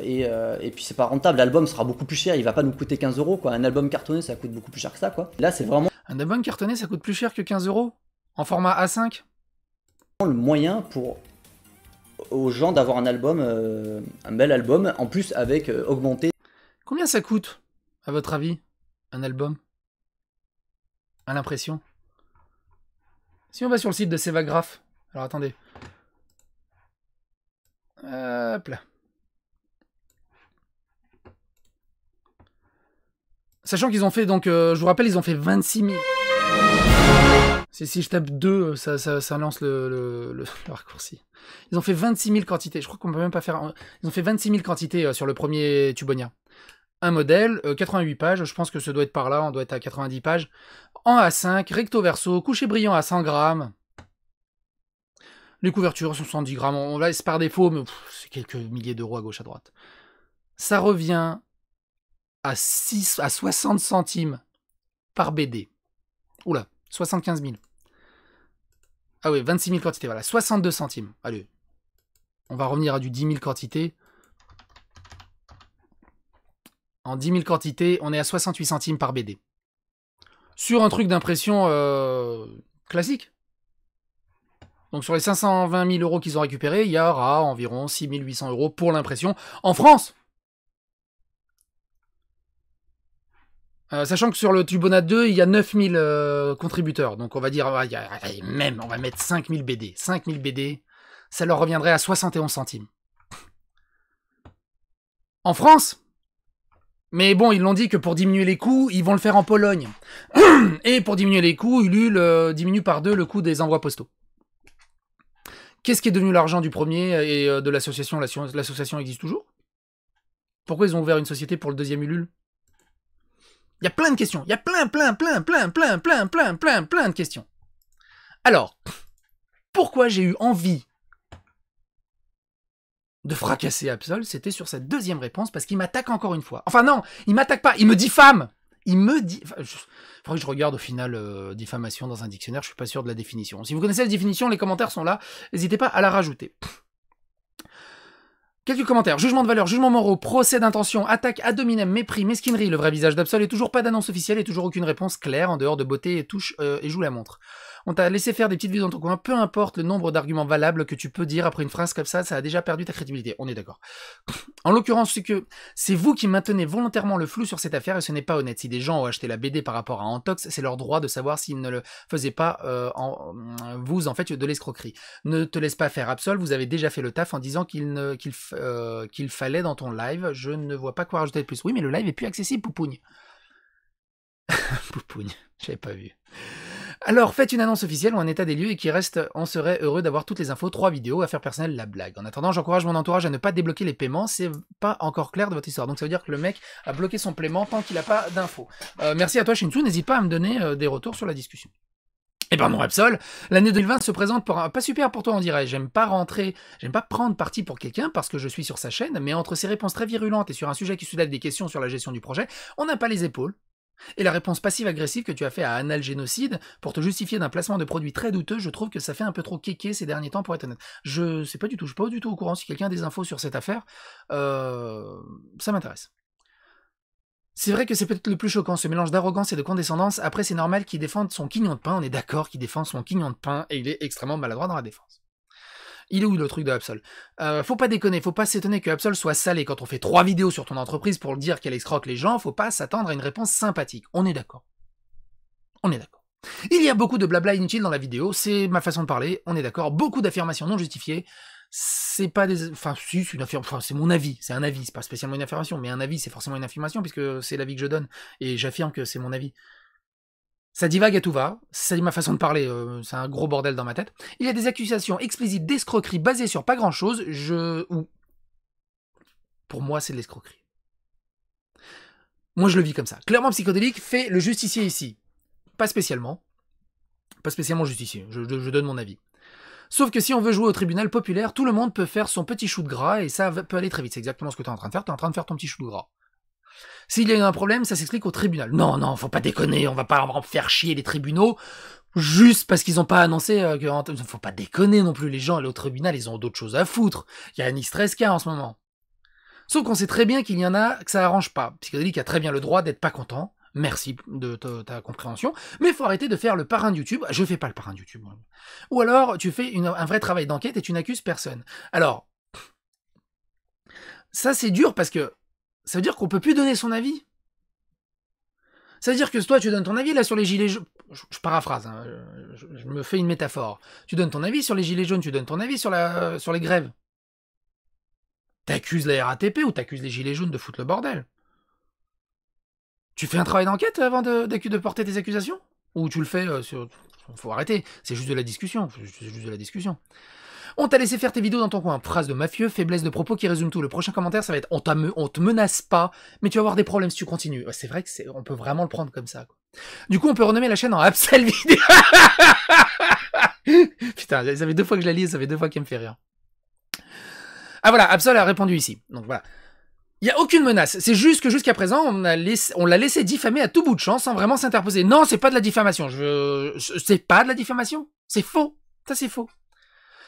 B: et, et, puis c'est pas rentable. L'album sera beaucoup plus cher, il va pas nous coûter 15 euros. Quoi. Un album cartonné, ça coûte beaucoup plus cher que ça. quoi. Là, c'est vraiment. Un album cartonné, ça coûte plus cher que 15 euros En format A5 Le moyen pour aux gens d'avoir un album, un bel album, en plus avec augmenter Combien ça coûte, à votre avis, un album À l'impression
A: Si on va sur le site de Sevagraph, alors attendez. Hop là. Sachant qu'ils ont fait, donc, euh, je vous rappelle, ils ont fait 26 000. Si, je tape 2, euh, ça, ça, lance le, raccourci. Ils ont fait 26 000 quantités. Je crois qu'on peut même pas faire. Ils ont fait 26 000 quantités euh, sur le premier Tubonia. Un modèle, 88 euh, pages. Je pense que ce doit être par là. On doit être à 90 pages. En A5, recto verso, coucher brillant à 100 grammes. Les couvertures sont 70 grammes. On laisse par défaut, mais c'est quelques milliers d'euros à gauche à droite. Ça revient à, 6, à 60 centimes par BD. Oula. 75 000. Ah oui, 26 000 quantités, voilà. 62 centimes. Allez, on va revenir à du 10 000 quantités. En 10 000 quantités, on est à 68 centimes par BD. Sur un truc d'impression euh, classique. Donc sur les 520 000 euros qu'ils ont récupérés, il y aura environ 6 800 euros pour l'impression en France. Euh, sachant que sur le Tubonat 2, il y a 9000 euh, contributeurs. Donc on va dire, même, on va mettre 5000 BD. 5000 BD, ça leur reviendrait à 71 centimes. En France mais bon, ils l'ont dit que pour diminuer les coûts, ils vont le faire en Pologne. Et pour diminuer les coûts, Ulule euh, diminue par deux le coût des envois postaux. Qu'est-ce qui est devenu l'argent du premier et de l'association L'association existe toujours Pourquoi ils ont ouvert une société pour le deuxième Ulule il y a plein de questions. Il y a plein, plein, plein, plein, plein, plein, plein, plein, plein de questions. Alors, pourquoi j'ai eu envie de fracasser Absol, c'était sur cette deuxième réponse parce qu'il m'attaque encore une fois. Enfin non, il m'attaque pas, il me dit femme. Il me dit. Il Faudrait que je regarde au final euh, diffamation dans un dictionnaire. Je suis pas sûr de la définition. Si vous connaissez la définition, les commentaires sont là. N'hésitez pas à la rajouter. Quelques commentaires. Jugement de valeur, jugement moraux, procès d'intention, attaque à hominem, mépris, mesquinerie. Le vrai visage d'Absol est toujours pas d'annonce officielle et toujours aucune réponse claire en dehors de beauté et touche euh, et joue la montre on t'a laissé faire des petites vues dans ton coin, peu importe le nombre d'arguments valables que tu peux dire après une phrase comme ça, ça a déjà perdu ta crédibilité, on est d'accord. En l'occurrence, c'est que c'est vous qui maintenez volontairement le flou sur cette affaire et ce n'est pas honnête. Si des gens ont acheté la BD par rapport à Antox, c'est leur droit de savoir s'ils ne le faisaient pas euh, en euh, vous en fait de l'escroquerie. Ne te laisse pas faire absol, vous avez déjà fait le taf en disant qu'il euh, fallait dans ton live, je ne vois pas quoi rajouter de plus. Oui, mais le live est plus accessible, Poupougne. Poupougne, j'avais pas vu. Alors faites une annonce officielle ou un état des lieux et qui reste, on serait heureux d'avoir toutes les infos, trois vidéos, faire personnelles, la blague. En attendant, j'encourage mon entourage à ne pas débloquer les paiements, c'est pas encore clair de votre histoire. Donc ça veut dire que le mec a bloqué son paiement tant qu'il n'a pas d'infos. Euh, merci à toi Shinsu, n'hésite pas à me donner euh, des retours sur la discussion. Et eh ben mon Repsol, l'année 2020 se présente pour un... pas super pour toi on dirait. J'aime pas rentrer, j'aime pas prendre parti pour quelqu'un parce que je suis sur sa chaîne, mais entre ses réponses très virulentes et sur un sujet qui soulève des questions sur la gestion du projet, on n'a pas les épaules et la réponse passive-agressive que tu as fait à Analgénocide pour te justifier d'un placement de produits très douteux, je trouve que ça fait un peu trop kéké ces derniers temps pour être honnête. Je sais pas du tout, je suis pas du tout au courant si quelqu'un a des infos sur cette affaire. Euh, ça m'intéresse. C'est vrai que c'est peut-être le plus choquant, ce mélange d'arrogance et de condescendance. Après, c'est normal qu'il défende son quignon de pain, on est d'accord qu'il défend son quignon de pain et il est extrêmement maladroit dans la défense. Il est où le truc de Absol euh, Faut pas déconner, faut pas s'étonner que Absol soit salé quand on fait trois vidéos sur ton entreprise pour le dire qu'elle escroque les gens, faut pas s'attendre à une réponse sympathique. On est d'accord. On est d'accord. Il y a beaucoup de blabla inutile dans la vidéo, c'est ma façon de parler, on est d'accord. Beaucoup d'affirmations non justifiées. C'est pas des. Enfin, c'est une affirmation. Enfin, c'est mon avis, c'est un avis, c'est pas spécialement une affirmation, mais un avis, c'est forcément une affirmation puisque c'est l'avis que je donne et j'affirme que c'est mon avis. Ça divague à tout va, c'est ma façon de parler, euh, c'est un gros bordel dans ma tête. Il y a des accusations explicites d'escroquerie basées sur pas grand-chose, je... Ou... Pour moi, c'est de l'escroquerie. Moi, je le vis comme ça. Clairement, Psychodélique fait le justicier ici. Pas spécialement. Pas spécialement justicier, je, donne mon avis. Sauf que si on veut jouer au tribunal populaire, tout le monde peut faire son petit chou de gras et ça peut aller très vite. C'est exactement ce que tu es en train de faire, tu es en train de faire ton petit chou de gras. S'il y a eu un problème, ça s'explique au tribunal. Non, non, faut pas déconner, on va pas faire chier les tribunaux juste parce qu'ils n'ont pas annoncé euh, que... Faut pas déconner non plus, les gens Les au tribunal, ils ont d'autres choses à foutre. Il y a Anis 13 en ce moment. Sauf qu'on sait très bien qu'il y en a que ça arrange pas. Psychédélique a très bien le droit d'être pas content. Merci de ta, compréhension. Mais faut arrêter de faire le parrain de YouTube. Je fais pas le parrain de YouTube. Ou alors, tu fais un vrai travail d'enquête et tu n'accuses personne. Alors, ça c'est dur parce que ça veut dire qu'on peut plus donner son avis. Ça veut dire que toi, tu donnes ton avis là sur les gilets jaunes. Je, paraphrase, hein, je, me fais une métaphore. Tu donnes ton avis sur les gilets jaunes, tu donnes ton avis sur, la, sur les grèves. T'accuses la RATP ou t'accuses les gilets jaunes de foutre le bordel Tu fais un travail d'enquête avant de, porter tes accusations Ou tu le fais sur... Euh, sur. Faut arrêter, c'est juste de la discussion. C'est juste de la discussion. On t'a laissé faire tes vidéos dans ton coin. Phrase de mafieux, faiblesse de propos qui résume tout. Le prochain commentaire, ça va être on, on te menace pas, mais tu vas avoir des problèmes si tu continues. C'est vrai que on peut vraiment le prendre comme ça. Du coup, on peut renommer la chaîne en Absolvideo. Vidéo. Putain, ça fait deux fois que je la lis, ça fait deux fois qu'elle me fait rire. Ah voilà, Absol a répondu ici. Donc voilà. Il n'y a aucune menace. C'est juste que jusqu'à présent, on l'a laissé, diffamer à tout bout de champ sans vraiment s'interposer. Non, c'est pas de la diffamation. Je, c'est pas de la diffamation. C'est faux. Ça, c'est faux.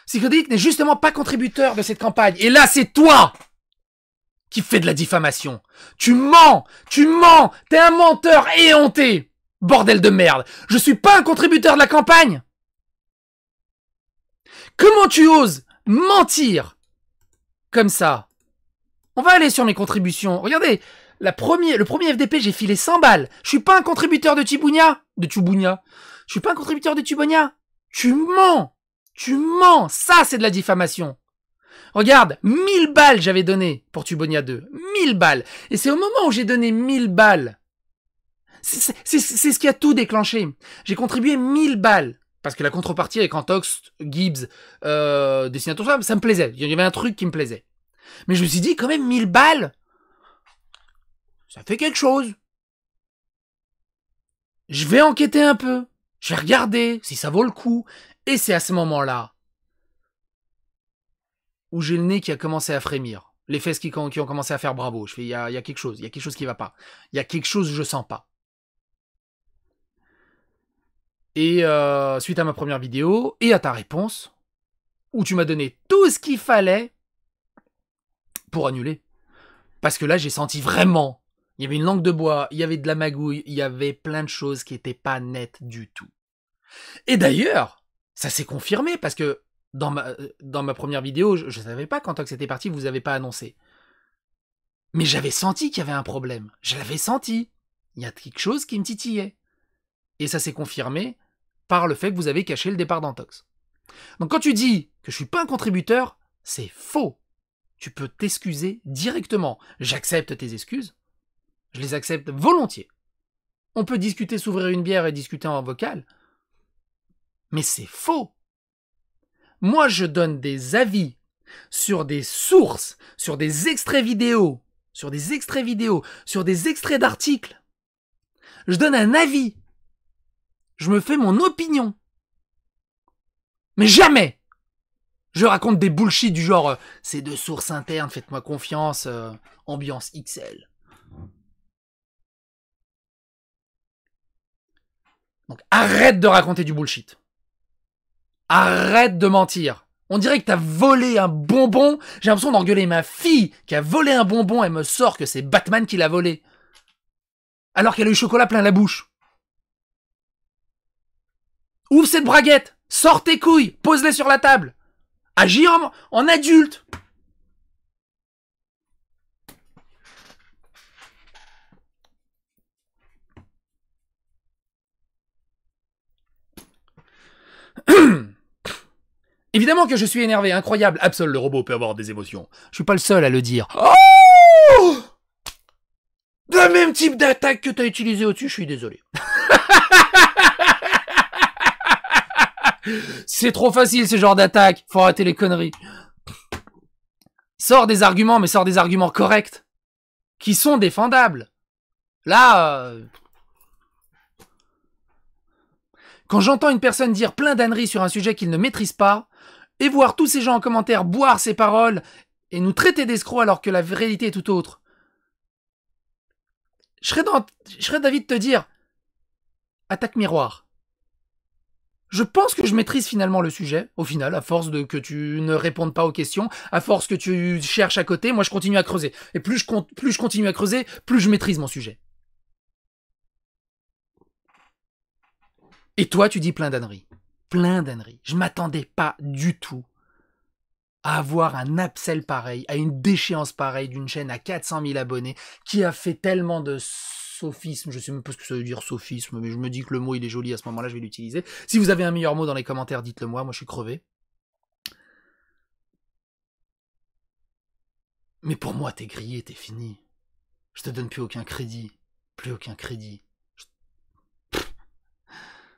A: Psychodélique n'est justement pas contributeur de cette campagne. Et là, c'est toi qui fais de la diffamation. Tu mens Tu mens T'es un menteur éhonté Bordel de merde Je suis pas un contributeur de la campagne Comment tu oses mentir comme ça On va aller sur mes contributions. Regardez, la le premier FDP, j'ai filé 100 balles. Je suis pas un contributeur de Tibounia. De Tibounia. Je suis pas un contributeur de Tibounia. Tu mens tu mens Ça, c'est de la diffamation Regarde, 1000 balles j'avais donné pour Tubonia 2. 1000 balles Et c'est au moment où j'ai donné 1000 balles. C'est ce qui a tout déclenché. J'ai contribué 1000 balles. Parce que la contrepartie avec Antox, Gibbs, euh, ça, ça me plaisait. Il y avait un truc qui me plaisait. Mais je me suis dit, quand même, 1000 balles, ça fait quelque chose. Je vais enquêter un peu. Je vais regarder si ça vaut le coup. Et c'est à ce moment-là où j'ai le nez qui a commencé à frémir. Les fesses qui, qui ont commencé à faire bravo. Je fais, il y, a, quelque chose, il y a quelque chose qui va pas. Il y a quelque chose que je sens pas. Et euh, suite à ma première vidéo et à ta réponse, où tu m'as donné tout ce qu'il fallait pour annuler. Parce que là, j'ai senti vraiment. Il y avait une langue de bois, il y avait de la magouille, il y avait plein de choses qui n'étaient pas nettes du tout. Et d'ailleurs, ça s'est confirmé parce que dans ma, euh, première vidéo, je ne savais pas quand Tox c'était parti, vous n'avez pas annoncé. Mais j'avais senti qu'il y avait un problème. Je l'avais senti. Il y a quelque chose qui me titillait. Et ça s'est confirmé par le fait que vous avez caché le départ d'Antox. Donc quand tu dis que je suis pas un contributeur, c'est faux. Tu peux t'excuser directement. J'accepte tes excuses. Je les accepte volontiers. On peut discuter, s'ouvrir une bière et discuter en vocal. Mais c'est faux. Moi, je donne des avis sur des sources, sur des extraits vidéo, sur des extraits vidéo, sur des extraits d'articles. Je donne un avis. Je me fais mon opinion. Mais jamais je raconte des bullshit du genre euh, c'est de sources internes, faites-moi confiance, euh, ambiance XL. Donc arrête de raconter du bullshit. Arrête de mentir. On dirait que t'as volé un bonbon. J'ai l'impression d'engueuler ma fille qui a volé un bonbon et me sort que c'est Batman qui l'a volé. Alors qu'elle a eu chocolat plein la bouche. Ouvre cette braguette. Sors tes couilles. Pose-les sur la table. Agis en adulte. Évidemment que je suis énervé, incroyable, Absol le robot peut avoir des émotions. Je suis pas le seul à le dire. Oh Le même type d'attaque que t'as utilisé au-dessus, je suis désolé. C'est trop facile ce genre d'attaque, faut arrêter les conneries. Sors des arguments, mais sors des arguments corrects, qui sont défendables. Là... Euh, quand j'entends une personne dire plein d'anneries sur un sujet qu'il ne maîtrise pas, et voir tous ces gens en commentaire boire ses paroles et nous traiter d'escrocs alors que la réalité est tout autre. Je serais, d'avis de te dire attaque miroir. Je pense que je maîtrise finalement le sujet, au final, à force de que tu ne répondes pas aux questions, à force que tu cherches à côté, moi je continue à creuser. Et plus je, plus je continue à creuser, plus je maîtrise mon sujet. Et toi, tu dis plein d'âneries. Plein d'âneries. Je m'attendais pas du tout à avoir un upsell pareil, à une déchéance pareille d'une chaîne à 400 000 abonnés qui a fait tellement de sophisme, je sais même pas ce que ça veut dire sophisme, mais je me dis que le mot il est joli à ce moment-là, je vais l'utiliser. Si vous avez un meilleur mot dans les commentaires, dites-le moi, moi je suis crevé. Mais pour moi, t'es grillé, t'es fini. Je te donne plus aucun crédit, plus aucun crédit.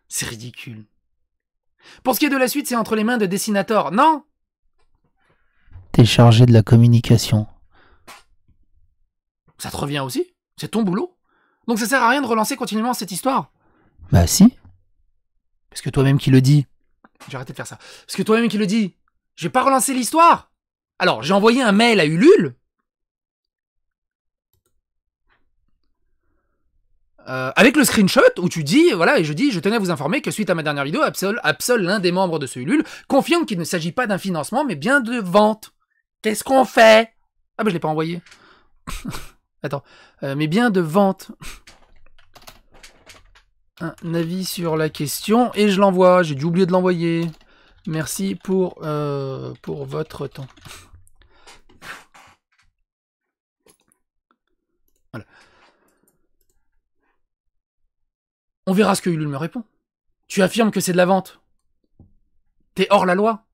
A: C'est ridicule. Pour ce qui est de la suite, c'est entre les mains de Dessinator, non T'es chargé de la communication. Ça te revient aussi C'est ton boulot Donc ça sert à rien de relancer continuellement cette histoire Bah si. Parce que toi-même qui le dis. J'ai arrêté de faire ça. Parce que toi-même qui le dis. J'ai pas relancé l'histoire Alors, j'ai envoyé un mail à Ulule Euh, avec le screenshot où tu dis, voilà, et je dis, je tenais à vous informer que suite à ma dernière vidéo, Absol, Absol l'un des membres de ce confirme qu'il ne s'agit pas d'un financement, mais bien de vente. Qu'est-ce qu'on fait Ah bah je l'ai pas envoyé. Attends, euh, mais bien de vente. Un avis sur la question, et je l'envoie, j'ai dû oublier de l'envoyer. Merci pour, euh, pour votre temps. On verra ce que Ulule me répond. Tu affirmes que c'est de la vente. T'es hors la loi.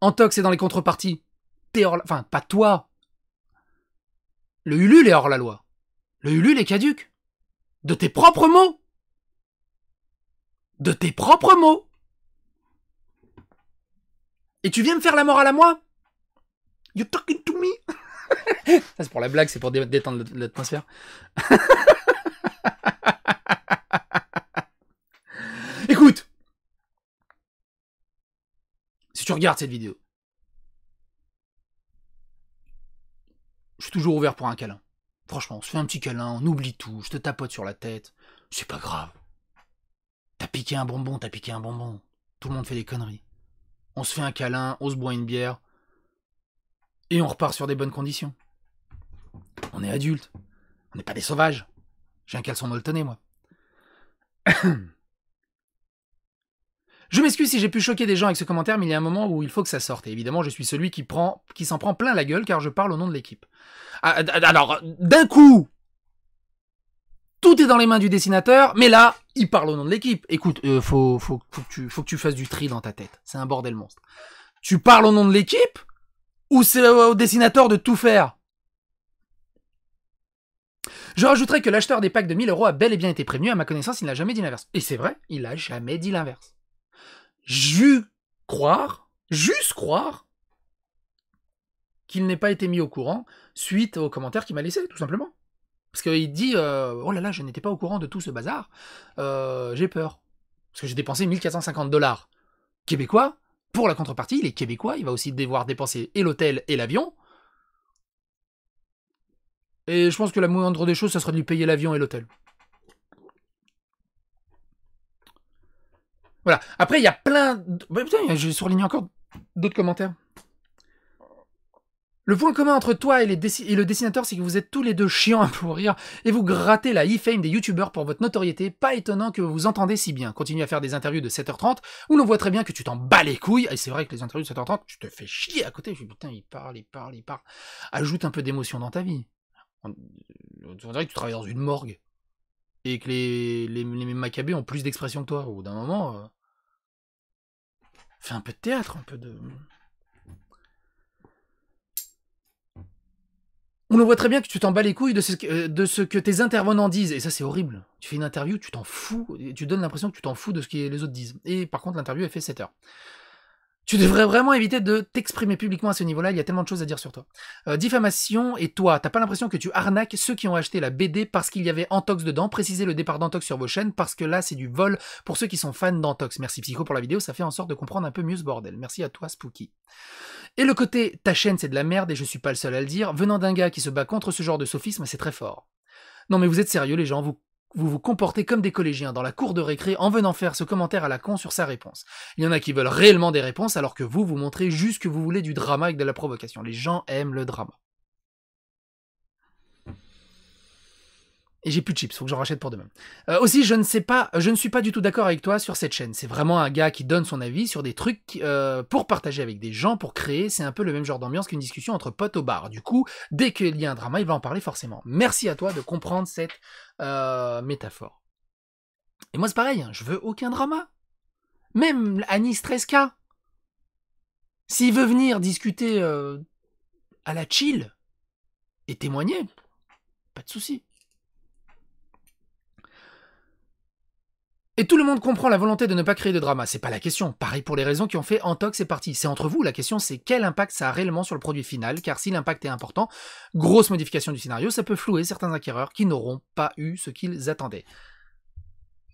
A: Antox est dans les contreparties. T'es hors la... Enfin, pas toi. Le Ulule est hors la loi. Le Ulule est caduque. De tes propres mots. De tes propres mots. Et tu viens me faire la morale à moi You talking to me Ça c'est pour la blague, c'est pour détendre l'atmosphère. tu cette vidéo, je suis toujours ouvert pour un câlin. Franchement, on se fait un petit câlin, on oublie tout, je te tapote sur la tête. C'est pas grave. T'as piqué un bonbon, t'as piqué un bonbon. Tout le monde fait des conneries. On se fait un câlin, on se boit une bière. Et on repart sur des bonnes conditions. On est adulte. On n'est pas des sauvages. J'ai un caleçon molletonné, moi. Je m'excuse si j'ai pu choquer des gens avec ce commentaire, mais il y a un moment où il faut que ça sorte. Et évidemment, je suis celui qui, s'en prend plein la gueule car je parle au nom de l'équipe. Ah, ah, ah, alors, d'un coup, tout est dans les mains du dessinateur, mais là, il parle au nom de l'équipe. Écoute, euh, faut, que tu, faut que tu fasses du tri dans ta tête. C'est un bordel monstre. Tu parles au nom de l'équipe ou c'est au dessinateur de tout faire je rajouterai que l'acheteur des packs de 1000 euros a bel et bien été prévenu, à ma connaissance, il n'a jamais dit l'inverse. Et c'est vrai, il n'a jamais dit l'inverse j'eus croire, juste croire, qu'il n'ait pas été mis au courant suite aux commentaires qu'il m'a laissé, tout simplement. Parce qu'il dit euh, Oh là là, je n'étais pas au courant de tout ce bazar, euh, j'ai peur. Parce que j'ai dépensé 1450 dollars québécois. Pour la contrepartie, il est québécois, il va aussi devoir dépenser et l'hôtel et l'avion. Et je pense que la moindre des choses, ça serait de lui payer l'avion et l'hôtel. Voilà. Après, il y a plein. Bah, putain, je surligné encore d'autres commentaires. Le point commun entre toi et, et le dessinateur, c'est que vous êtes tous les deux chiants à pourrir et vous grattez la e-fame des youtubeurs pour votre notoriété. Pas étonnant que vous vous entendez si bien. Continuez à faire des interviews de 7h30 où l'on voit très bien que tu t'en bats les couilles. Et c'est vrai que les interviews de 7h30, tu te fais chier à côté. Je dis putain, il parle, il parle, il parle. Ajoute un peu d'émotion dans ta vie. On, on dirait que tu travailles dans une morgue et que les, les, les ont plus d'expression que toi. Ou d'un moment, euh, fais un peu de théâtre, un peu de. On le voit très bien que tu t'en bats les couilles de ce, que, euh, de ce que tes intervenants disent. Et ça, c'est horrible. Tu fais une interview, tu t'en fous. Tu donnes l'impression que tu t'en fous de ce que les autres disent. Et par contre, l'interview, elle fait 7 heures. Tu devrais vraiment éviter de t'exprimer publiquement à ce niveau-là, il y a tellement de choses à dire sur toi. Euh, diffamation et toi, t'as pas l'impression que tu arnaques ceux qui ont acheté la BD parce qu'il y avait Antox dedans, précisez le départ d'Antox sur vos chaînes parce que là c'est du vol pour ceux qui sont fans d'Antox. Merci Psycho pour la vidéo, ça fait en sorte de comprendre un peu mieux ce bordel. Merci à toi Spooky. Et le côté ta chaîne c'est de la merde et je suis pas le seul à le dire, venant d'un gars qui se bat contre ce genre de sophisme, c'est très fort. Non mais vous êtes sérieux les gens, vous vous vous comportez comme des collégiens dans la cour de récré en venant faire ce commentaire à la con sur sa réponse. Il y en a qui veulent réellement des réponses alors que vous vous montrez juste que vous voulez du drama avec de la provocation. Les gens aiment le drama. Et j'ai plus de chips, faut que j'en rachète pour demain. Euh, aussi, je ne sais pas, je ne suis pas du tout d'accord avec toi sur cette chaîne. C'est vraiment un gars qui donne son avis sur des trucs euh, pour partager avec des gens, pour créer. C'est un peu le même genre d'ambiance qu'une discussion entre potes au bar. Du coup, dès qu'il y a un drama, il va en parler forcément. Merci à toi de comprendre cette euh, métaphore. Et moi, c'est pareil, hein, je veux aucun drama. Même Anis Tresca, s'il veut venir discuter à la chill et témoigner, pas de souci. Et tout le monde comprend la volonté de ne pas créer de drama, c'est pas la question. Pareil pour les raisons qui ont fait Antox et parti. C'est entre vous, la question c'est quel impact ça a réellement sur le produit final, car si l'impact est important, grosse modification du scénario, ça peut flouer certains acquéreurs qui n'auront pas eu ce qu'ils attendaient.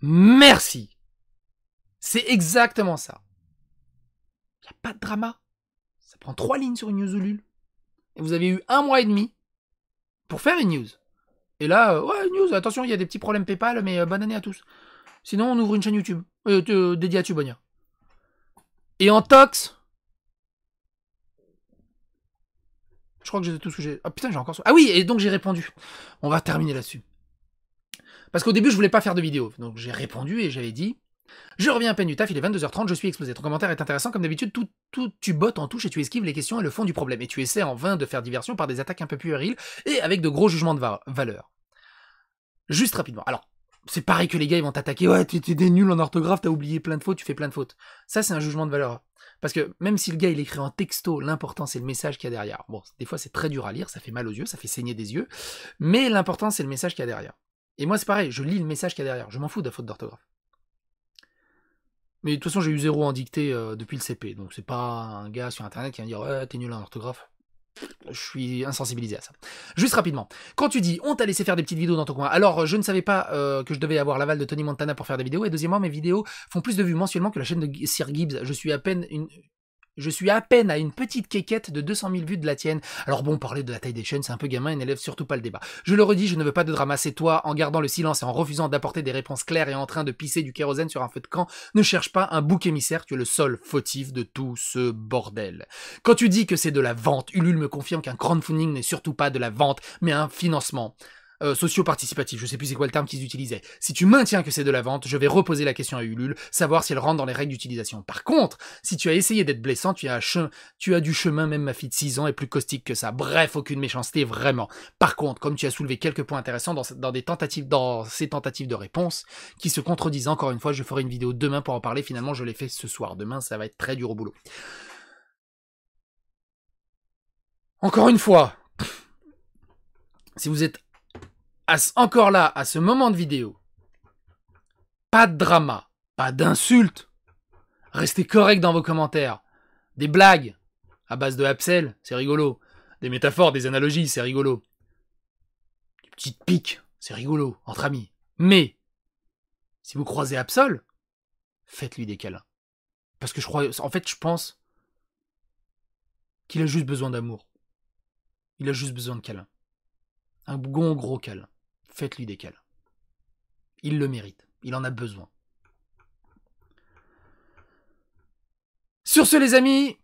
A: Merci C'est exactement ça. Y a pas de drama. Ça prend trois lignes sur une news Et vous avez eu un mois et demi pour faire une news. Et là, euh, ouais, news, attention, il y a des petits problèmes PayPal, mais euh, bonne année à tous. Sinon, on ouvre une chaîne YouTube euh, dédiée à Tubonia. Et en tox Je crois que j'ai tout ce que j'ai... Ah putain, j'ai encore... Ah oui, et donc j'ai répondu. On va terminer là-dessus. Parce qu'au début, je voulais pas faire de vidéo. Donc j'ai répondu et j'avais dit... Je reviens à peine du taf, il est 22h30, je suis explosé. Ton commentaire est intéressant, comme d'habitude, tout, tu bottes en touche et tu esquives les questions et le fond du problème. Et tu essaies en vain de faire diversion par des attaques un peu puériles et avec de gros jugements de valeur. Juste rapidement. Alors, c'est pareil que les gars, ils vont t'attaquer. Ouais, t'es des nul en orthographe, t'as oublié plein de fautes, tu fais plein de fautes. Ça, c'est un jugement de valeur. Parce que même si le gars, il écrit en texto, l'important, c'est le message qu'il y a derrière. Bon, des fois, c'est très dur à lire, ça fait mal aux yeux, ça fait saigner des yeux. Mais l'important, c'est le message qu'il y a derrière. Et moi, c'est pareil, je lis le message qu'il y a derrière. Je m'en fous de la faute d'orthographe. Mais de toute façon, j'ai eu zéro en dictée euh, depuis le CP. Donc, c'est pas un gars sur Internet qui va dire Ouais, t'es nul en orthographe je suis insensibilisé à ça. Juste rapidement, quand tu dis on t'a laissé faire des petites vidéos dans ton coin, alors euh, je ne savais pas euh, que je devais avoir l'aval de Tony Montana pour faire des vidéos, et deuxièmement, mes vidéos font plus de vues mensuellement que la chaîne de Sir Gibbs. Je suis à peine une, je suis à peine à une petite quéquette de 200 000 vues de la tienne. Alors bon, parler de la taille des chaînes, c'est un peu gamin et n'élève surtout pas le débat. Je le redis, je ne veux pas de drama, c'est toi, en gardant le silence et en refusant d'apporter des réponses claires et en train de pisser du kérosène sur un feu de camp, ne cherche pas un bouc émissaire, tu es le seul fautif de tout ce bordel. Quand tu dis que c'est de la vente, Ulule me confirme qu'un crowdfunding n'est surtout pas de la vente, mais un financement. Euh, socio-participatif, je sais plus c'est quoi le terme qu'ils utilisaient. Si tu maintiens que c'est de la vente, je vais reposer la question à Ulule, savoir si elle rentre dans les règles d'utilisation. Par contre, si tu as essayé d'être blessant, tu as, du chemin, même ma fille de 6 ans est plus caustique que ça. Bref, aucune méchanceté, vraiment. Par contre, comme tu as soulevé quelques points intéressants dans, des tentatives, dans ces tentatives de réponse, qui se contredisent encore une fois, je ferai une vidéo demain pour en parler, finalement je l'ai fait ce soir. Demain, ça va être très dur au boulot. Encore une fois, si vous êtes encore là, à ce moment de vidéo, pas de drama, pas d'insultes. Restez correct dans vos commentaires. Des blagues à base de Hapsel, c'est rigolo. Des métaphores, des analogies, c'est rigolo. Des petites piques, c'est rigolo, entre amis. Mais, si vous croisez Absol, faites-lui des câlins. Parce que je crois, en fait, je pense qu'il a juste besoin d'amour. Il a juste besoin de câlins. Un bon gros câlin. Faites-lui des Il le mérite. Il en a besoin. Sur ce, les amis,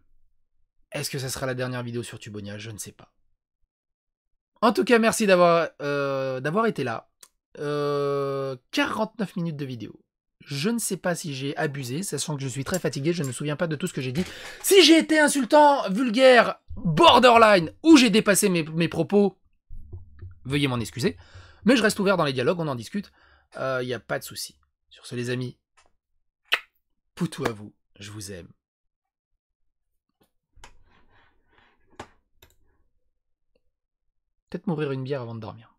A: est-ce que ça sera la dernière vidéo sur Tubonia Je ne sais pas. En tout cas, merci d'avoir euh, été là. 49 euh, minutes de vidéo. Je ne sais pas si j'ai abusé, sachant que je suis très fatigué, je ne me souviens pas de tout ce que j'ai dit. Si j'ai été insultant, vulgaire, borderline, ou j'ai dépassé mes propos, veuillez m'en excuser. Mais je reste ouvert dans les dialogues, on en discute. Il euh, n'y a pas de souci. Sur ce, les amis, poutou à vous. Je vous aime. Peut-être mourir une bière avant de dormir.